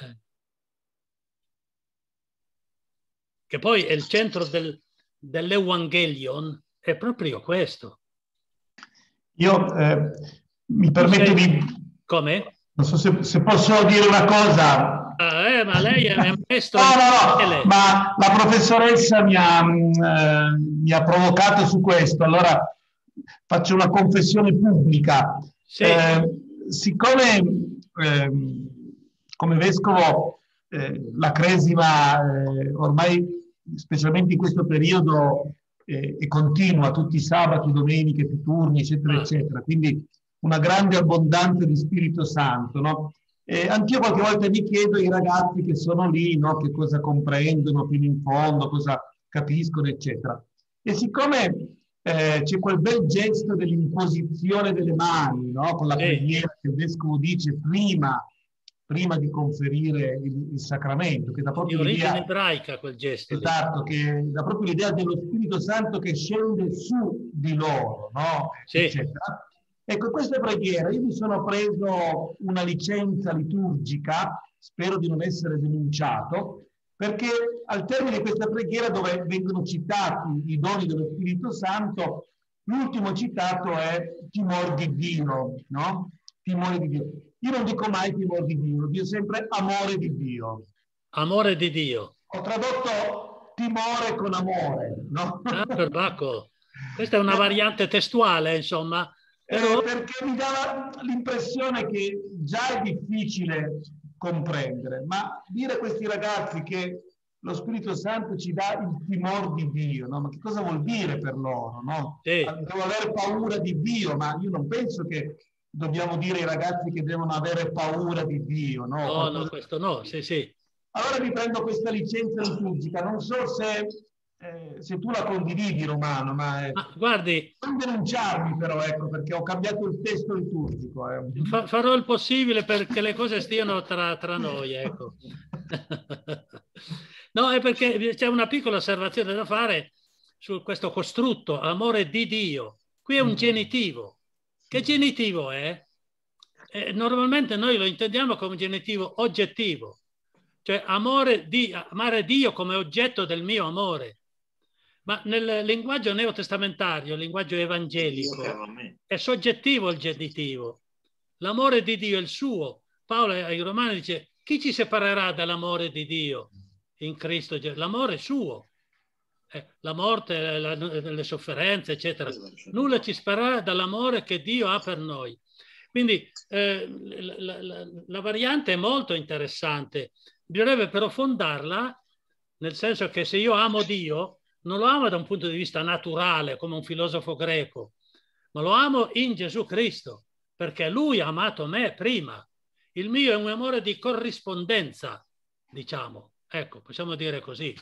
Eh. Che poi è il centro del, dell'Evangelion, è proprio questo. Io eh, mi permetto di... Come? Non so se, se posso dire una cosa eh, eh, ma lei è un maestro. no, no, no, ma la professoressa mi ha, mm, eh, mi ha, provocato su questo. Allora faccio una confessione pubblica. Sì. Eh, siccome ehm, come vescovo eh, la cresima eh, ormai, specialmente in questo periodo, è continua tutti i sabati, domeniche, più turni, eccetera, mm. eccetera. Quindi una grande abbondanza di Spirito Santo. No? Eh, anch'io qualche volta mi chiedo i ragazzi che sono lì, no, che cosa comprendono fino in fondo, cosa capiscono, eccetera. E siccome eh, c'è quel bel gesto dell'imposizione delle mani, no, con la preghiera che il vescovo dice prima, prima di conferire il, il sacramento, che da proprio l'idea ebraica quel gesto. Esatto, lì. che da proprio l'idea dello Spirito Santo che scende su di loro, no, sì. eccetera. Ecco, questa preghiera, io mi sono preso una licenza liturgica, spero di non essere denunciato, perché al termine di questa preghiera dove vengono citati i doni dello Spirito Santo, l'ultimo citato è timore di Dio, no? Timore di Dio. Io non dico mai timore di Dio, dico sempre amore di Dio. Amore di Dio. Ho tradotto timore con amore, no? Ah, per Bacco. [laughs] Questa è una variante testuale, insomma eh, perché mi dava l'impressione che già è difficile comprendere, ma dire a questi ragazzi che lo Spirito Santo ci dà il timore di Dio, no? ma che cosa vuol dire per loro? No? Sì. Ah, devo avere paura di Dio, ma io non penso che dobbiamo dire ai ragazzi che devono avere paura di Dio. No, no, no questo no, sì, sì. Allora mi prendo questa licenza liturgica, non so se eh, se tu la condividi Romano, ma, eh, ma guardi, non denunciarmi però, ecco, perché ho cambiato il testo liturgico. Eh. Fa, farò il possibile perché le cose stiano tra, tra noi, ecco. [laughs] no, è perché c'è una piccola osservazione da fare su questo costrutto, amore di Dio. Qui è un mm. genitivo. Che genitivo è? Eh, normalmente noi lo intendiamo come genitivo oggettivo, cioè amore di, amare Dio come oggetto del mio amore. Ma nel linguaggio neotestamentario, il linguaggio evangelico, è soggettivo il genitivo. L'amore di Dio è il suo. Paolo ai Romani dice, chi ci separerà dall'amore di Dio in Cristo? L'amore è suo. Eh, la morte, la, le sofferenze, eccetera. Nulla ci separerà dall'amore che Dio ha per noi. Quindi eh, la, la, la variante è molto interessante. Bisognerebbe però fondarla, nel senso che se io amo Dio, non lo amo da un punto di vista naturale, come un filosofo greco, ma lo amo in Gesù Cristo, perché lui ha amato me prima. Il mio è un amore di corrispondenza, diciamo. Ecco, possiamo dire così.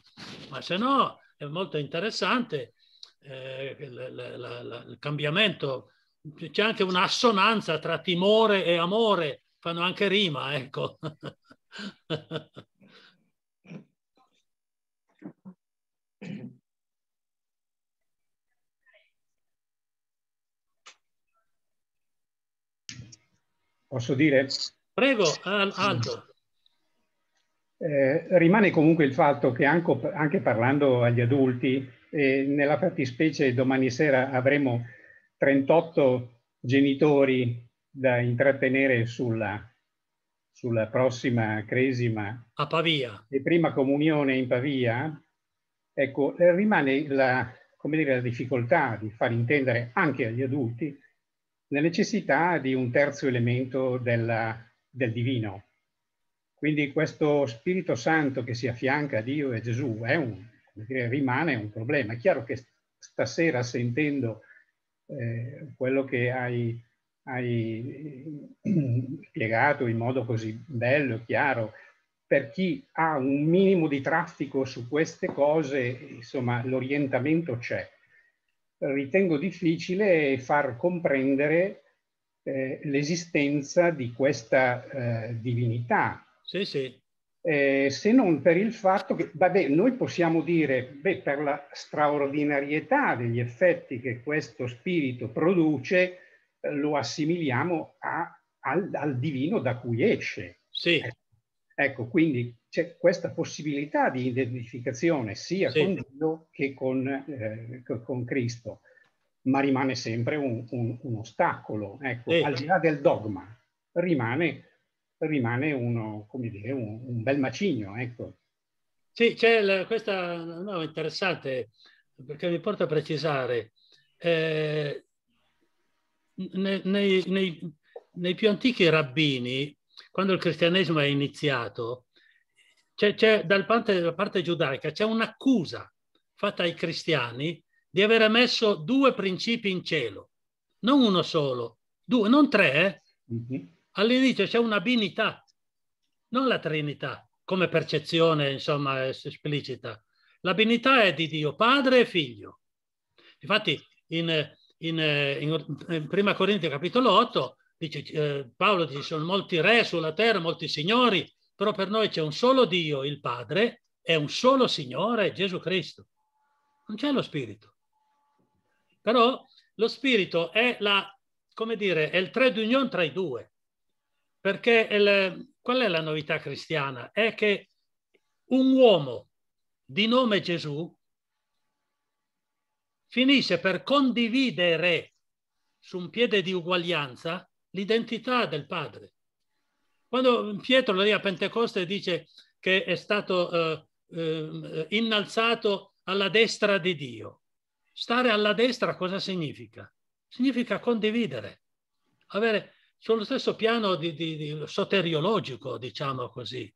Ma se no è molto interessante eh, il, la, la, il cambiamento. C'è anche un'assonanza tra timore e amore, fanno anche rima, ecco. [laughs] Posso dire? Prego, Aldo. Eh, rimane comunque il fatto che anche, anche parlando agli adulti, eh, nella fattispecie domani sera avremo 38 genitori da intrattenere sulla, sulla prossima cresima a Pavia e prima comunione in Pavia, ecco, eh, rimane la, dire, la difficoltà di far intendere anche agli adulti la necessità di un terzo elemento della, del divino. Quindi questo Spirito Santo che si affianca a Dio e Gesù un, dire, rimane un problema. È chiaro che stasera sentendo eh, quello che hai, hai spiegato in modo così bello e chiaro, per chi ha un minimo di traffico su queste cose, insomma, l'orientamento c'è ritengo difficile far comprendere eh, l'esistenza di questa eh, divinità. Sì, sì. Eh, se non per il fatto che, vabbè, noi possiamo dire, beh, per la straordinarietà degli effetti che questo spirito produce, eh, lo assimiliamo a, al, al, divino da cui esce. Sì. Ecco, Ecco, quindi c'è questa possibilità di identificazione sia sì. con Dio che con, eh, con, Cristo, ma rimane sempre un, un, un ostacolo, ecco, sì. al di là del dogma, rimane, rimane uno, come dire, un, un bel macigno, ecco. Sì, c'è la, questa, no, interessante, perché mi porta a precisare, eh, nei, nei, nei più antichi rabbini quando il cristianesimo è iniziato, c'è, c'è dal parte, dalla parte giudaica c'è un'accusa fatta ai cristiani di aver messo due principi in cielo, non uno solo, due, non tre. Eh? Mm-hmm. All'inizio c'è una binità, non la Trinità, come percezione, insomma, esplicita. La binità è di Dio, Padre e Figlio. Infatti, in, in, in, in 1 Corinti capitolo 8, Dice, eh, Paolo dice, ci sono molti re sulla terra, molti signori, però per noi c'è un solo Dio, il Padre, e un solo Signore, Gesù Cristo. Non c'è lo Spirito. Però lo Spirito è la, come dire, è il tre d'unione tra i due. Perché il, qual è la novità cristiana? È che un uomo di nome Gesù finisce per condividere su un piede di uguaglianza l'identità del padre. Quando Pietro lì a Pentecoste dice che è stato eh, eh, innalzato alla destra di Dio, stare alla destra cosa significa? Significa condividere, avere sullo stesso piano di, di, di soteriologico, diciamo così,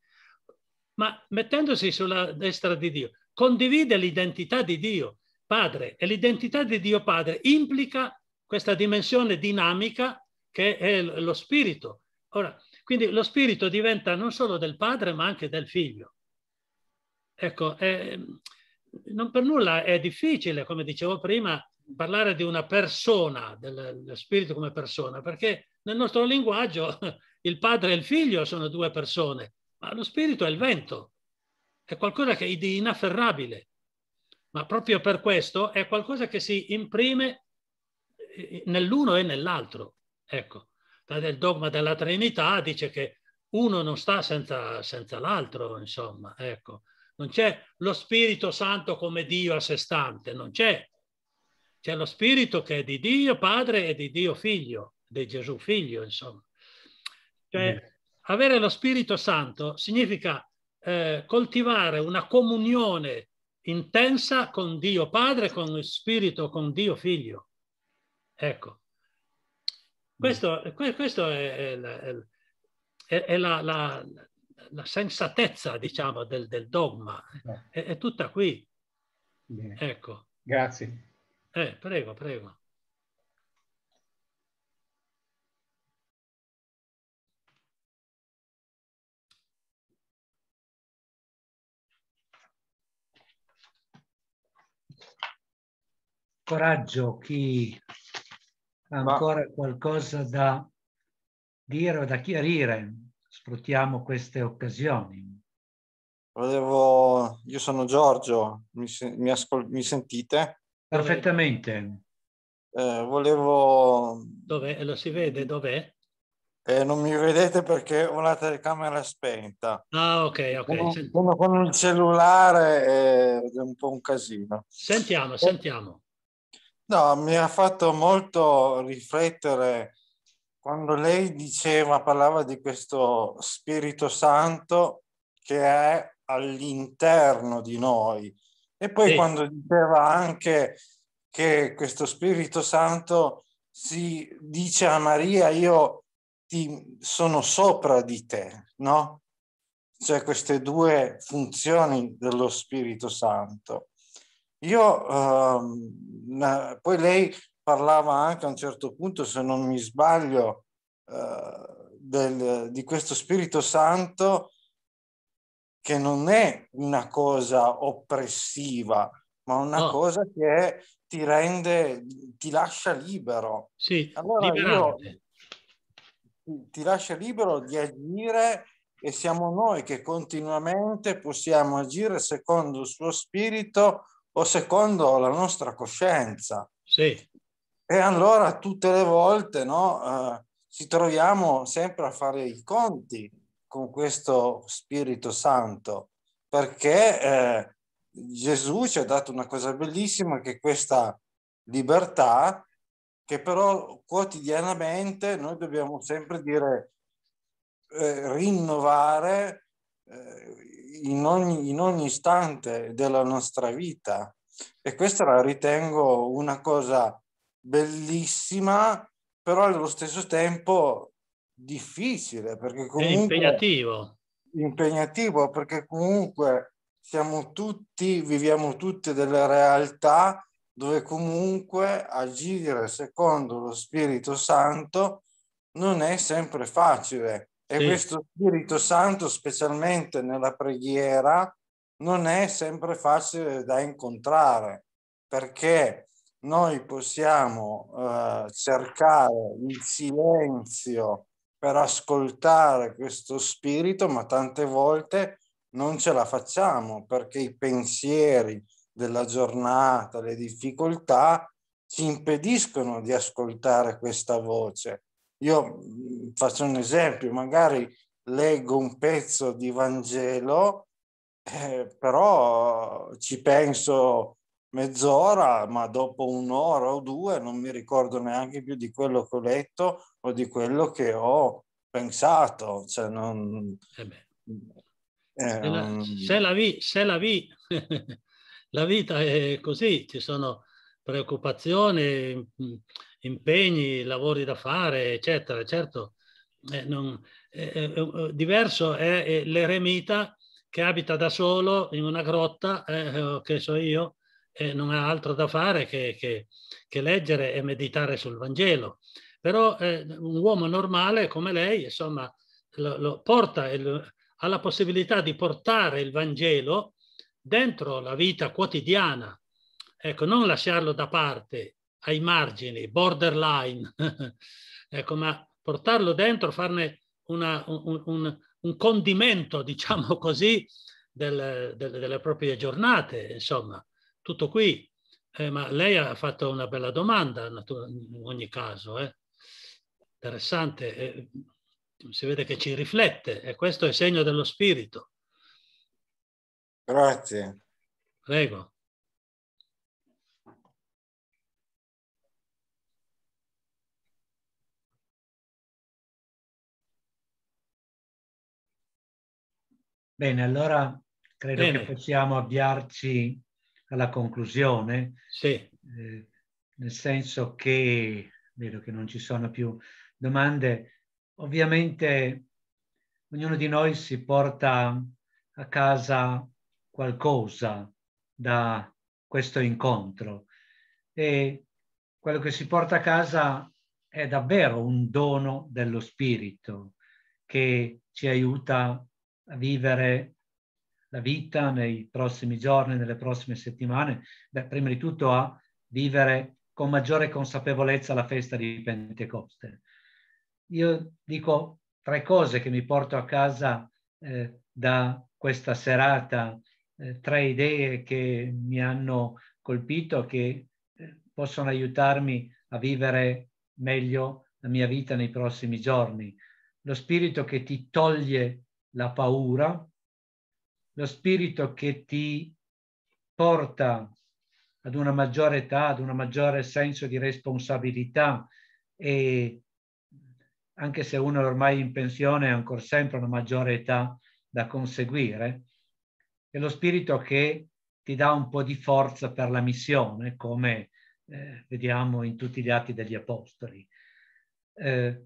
ma mettendosi sulla destra di Dio, condivide l'identità di Dio Padre e l'identità di Dio Padre implica questa dimensione dinamica che è lo spirito. Ora, quindi lo spirito diventa non solo del padre, ma anche del figlio. Ecco, è, non per nulla è difficile, come dicevo prima, parlare di una persona, del, spirito come persona, perché nel nostro linguaggio [laughs] il padre e il figlio sono due persone, ma lo spirito è il vento, è qualcosa che è di inafferrabile, ma proprio per questo è qualcosa che si imprime eh, nell'uno e nell'altro. Ecco, il dogma della Trinità dice che uno non sta senza, senza l'altro, insomma, ecco. Non c'è lo Spirito Santo come Dio a sé stante, non c'è. C'è lo Spirito che è di Dio Padre e di Dio Figlio, di Gesù Figlio, insomma. Cioè, mm. avere lo Spirito Santo significa eh, coltivare una comunione intensa con Dio Padre, con lo Spirito, con Dio Figlio. Ecco, Mm. Questo, questo è, è, è, è la, la, la, sensatezza, diciamo, del, del dogma. Eh. È, tutta qui. Bene. Ecco. Grazie. Eh, prego, prego. Coraggio chi ancora Ma... qualcosa da dire o da chiarire, sfruttiamo queste occasioni. Volevo, io sono Giorgio, mi, mi, ascol... mi sentite? Perfettamente. Eh, volevo... Dov'è? Lo si vede? Dov'è? Eh, non mi vedete perché ho la telecamera spenta. Ah, ok, ok. Sono, con il cellulare, è un po' un casino. Sentiamo, eh, sentiamo. No, mi ha fatto molto riflettere quando lei diceva, parlava di questo Spirito Santo che è all'interno di noi. E poi sì. quando diceva anche che questo Spirito Santo si dice a Maria, io ti sono sopra di te, no? Cioè queste due funzioni dello Spirito Santo. Io, ehm, poi lei parlava anche a un certo punto, se non mi sbaglio, eh, del, di questo Spirito Santo che non è una cosa oppressiva, ma una no. cosa che ti rende, ti lascia libero. Sì, allora io ti lascia libero di agire e siamo noi che continuamente possiamo agire secondo il suo spirito o secondo la nostra coscienza. Sì. E allora tutte le volte no, eh, ci troviamo sempre a fare i conti con questo Spirito Santo, perché eh, Gesù ci ha dato una cosa bellissima che è questa libertà, che però quotidianamente noi dobbiamo sempre dire eh, rinnovare eh, in ogni, in ogni istante della nostra vita. E questa la ritengo una cosa bellissima, però allo stesso tempo difficile, perché comunque... È impegnativo. Impegnativo, perché comunque siamo tutti, viviamo tutte delle realtà dove comunque agire secondo lo Spirito Santo non è sempre facile. E sì. questo Spirito Santo, specialmente nella preghiera, non è sempre facile da incontrare, perché noi possiamo eh, cercare il silenzio per ascoltare questo spirito, ma tante volte non ce la facciamo perché i pensieri della giornata, le difficoltà ci impediscono di ascoltare questa voce. Io mm, faccio un esempio, magari leggo un pezzo di Vangelo, eh, però ci penso mezz'ora, ma dopo un'ora o due non mi ricordo neanche più di quello che ho letto o di quello che ho pensato. Cioè non, eh, eh la, se la vi, se la vi, [laughs] la vita è così, ci sono preoccupazioni, mm, impegni, lavori da fare, eccetera. Certo, eh, non, eh, eh, eh diverso è eh, l'eremita che abita da solo in una grotta, che so io, e non ha altro da fare che, che, che leggere e meditare sul Vangelo. Però un uomo normale come lei, insomma, lo, lo porta il, alla possibilità di portare il Vangelo dentro la vita quotidiana, ecco, non lasciarlo da parte, ai margini, borderline, [laughs] ecco, ma portarlo dentro, farne una, un, un, un, condimento, [laughs] diciamo così, del, del, delle proprie giornate, insomma, tutto qui. Eh, ma lei ha fatto una bella domanda, in ogni caso, eh. interessante, eh, si vede che ci riflette e questo è segno dello spirito. Grazie. Prego. Bene, allora credo Bene. che possiamo avviarci alla conclusione. Sì. Eh, nel senso che vedo che non ci sono più domande. Ovviamente ognuno di noi si porta a casa qualcosa da questo incontro e quello che si porta a casa è davvero un dono dello spirito che ci aiuta a vivere la vita nei prossimi giorni, nelle prossime settimane, beh, prima di tutto a vivere con maggiore consapevolezza la festa di Pentecoste. Io dico tre cose che mi porto a casa eh, da questa serata, eh, tre idee che mi hanno colpito, che eh, possono aiutarmi a vivere meglio la mia vita nei prossimi giorni. Lo spirito che ti toglie la paura, lo spirito che ti porta ad una maggiore età, ad un maggiore senso di responsabilità e anche se uno è ormai in pensione ha ancora sempre una maggiore età da conseguire, è lo spirito che ti dà un po' di forza per la missione, come eh, vediamo in tutti gli atti degli Apostoli. Eh,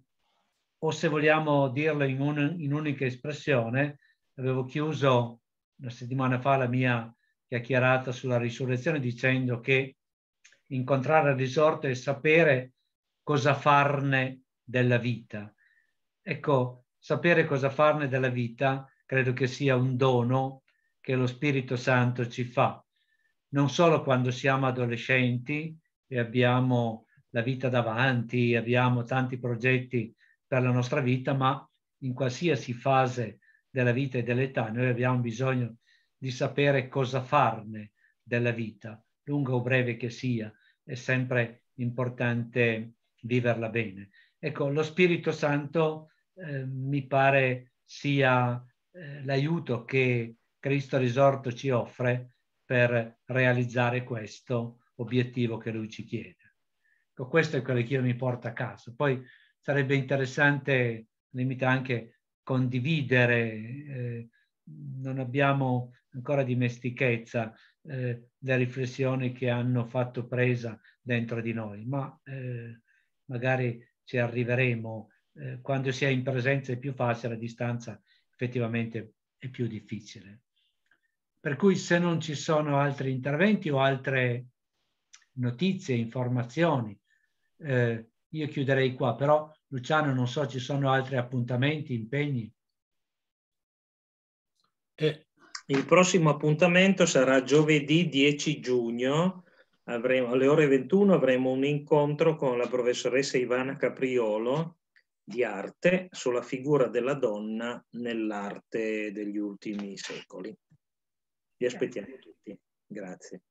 o se vogliamo dirlo in, un, in un'unica espressione, avevo chiuso una settimana fa la mia chiacchierata sulla risurrezione dicendo che incontrare il risorto è sapere cosa farne della vita. Ecco, sapere cosa farne della vita credo che sia un dono che lo Spirito Santo ci fa, non solo quando siamo adolescenti e abbiamo la vita davanti, abbiamo tanti progetti per la nostra vita, ma in qualsiasi fase della vita e dell'età noi abbiamo bisogno di sapere cosa farne della vita, lunga o breve che sia, è sempre importante viverla bene. Ecco, lo Spirito Santo eh, mi pare sia eh, l'aiuto che Cristo risorto ci offre per realizzare questo obiettivo che lui ci chiede. Ecco, questo è quello che io mi porto a casa. Poi sarebbe interessante limite anche condividere, eh, non abbiamo ancora dimestichezza eh, le riflessioni che hanno fatto presa dentro di noi, ma eh, magari ci arriveremo. Eh, quando si è in presenza è più facile, a distanza effettivamente è più difficile. Per cui se non ci sono altri interventi o altre notizie, informazioni, eh, io chiuderei qua, però Luciano non so, ci sono altri appuntamenti, impegni? Eh, il prossimo appuntamento sarà giovedì 10 giugno, avremo, alle ore 21 avremo un incontro con la professoressa Ivana Capriolo di arte sulla figura della donna nell'arte degli ultimi secoli. Vi aspettiamo tutti. Grazie.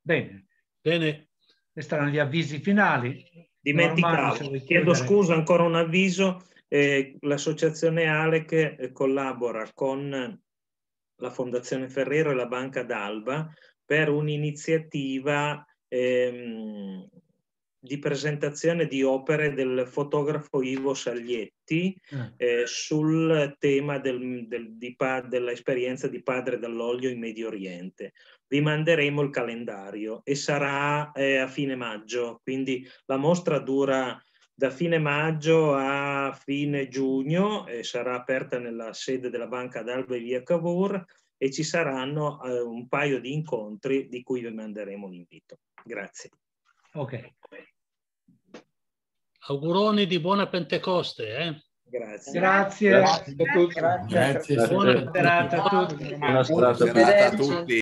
Bene. Bene questi saranno gli avvisi finali. Dimenticavo, chiedo scusa, ancora un avviso, eh, l'associazione ALEC eh, collabora con la Fondazione Ferrero e la Banca d'Alba per un'iniziativa ehm, di presentazione di opere del fotografo Ivo Salietti eh. eh, sul tema del, del, di, dell'esperienza di padre dall'olio in Medio Oriente. Vi manderemo il calendario e sarà eh, a fine maggio, quindi la mostra dura da fine maggio a fine giugno e sarà aperta nella sede della Banca d'Alba e via Cavour e ci saranno eh, un paio di incontri di cui vi manderemo l'invito. Grazie. Okay. Auguroni di buona Pentecoste. Eh? Grazie. Grazie. Grazie a tutti. Grazie. Grazie. Buona serata a tutti. Buona serata a tutti.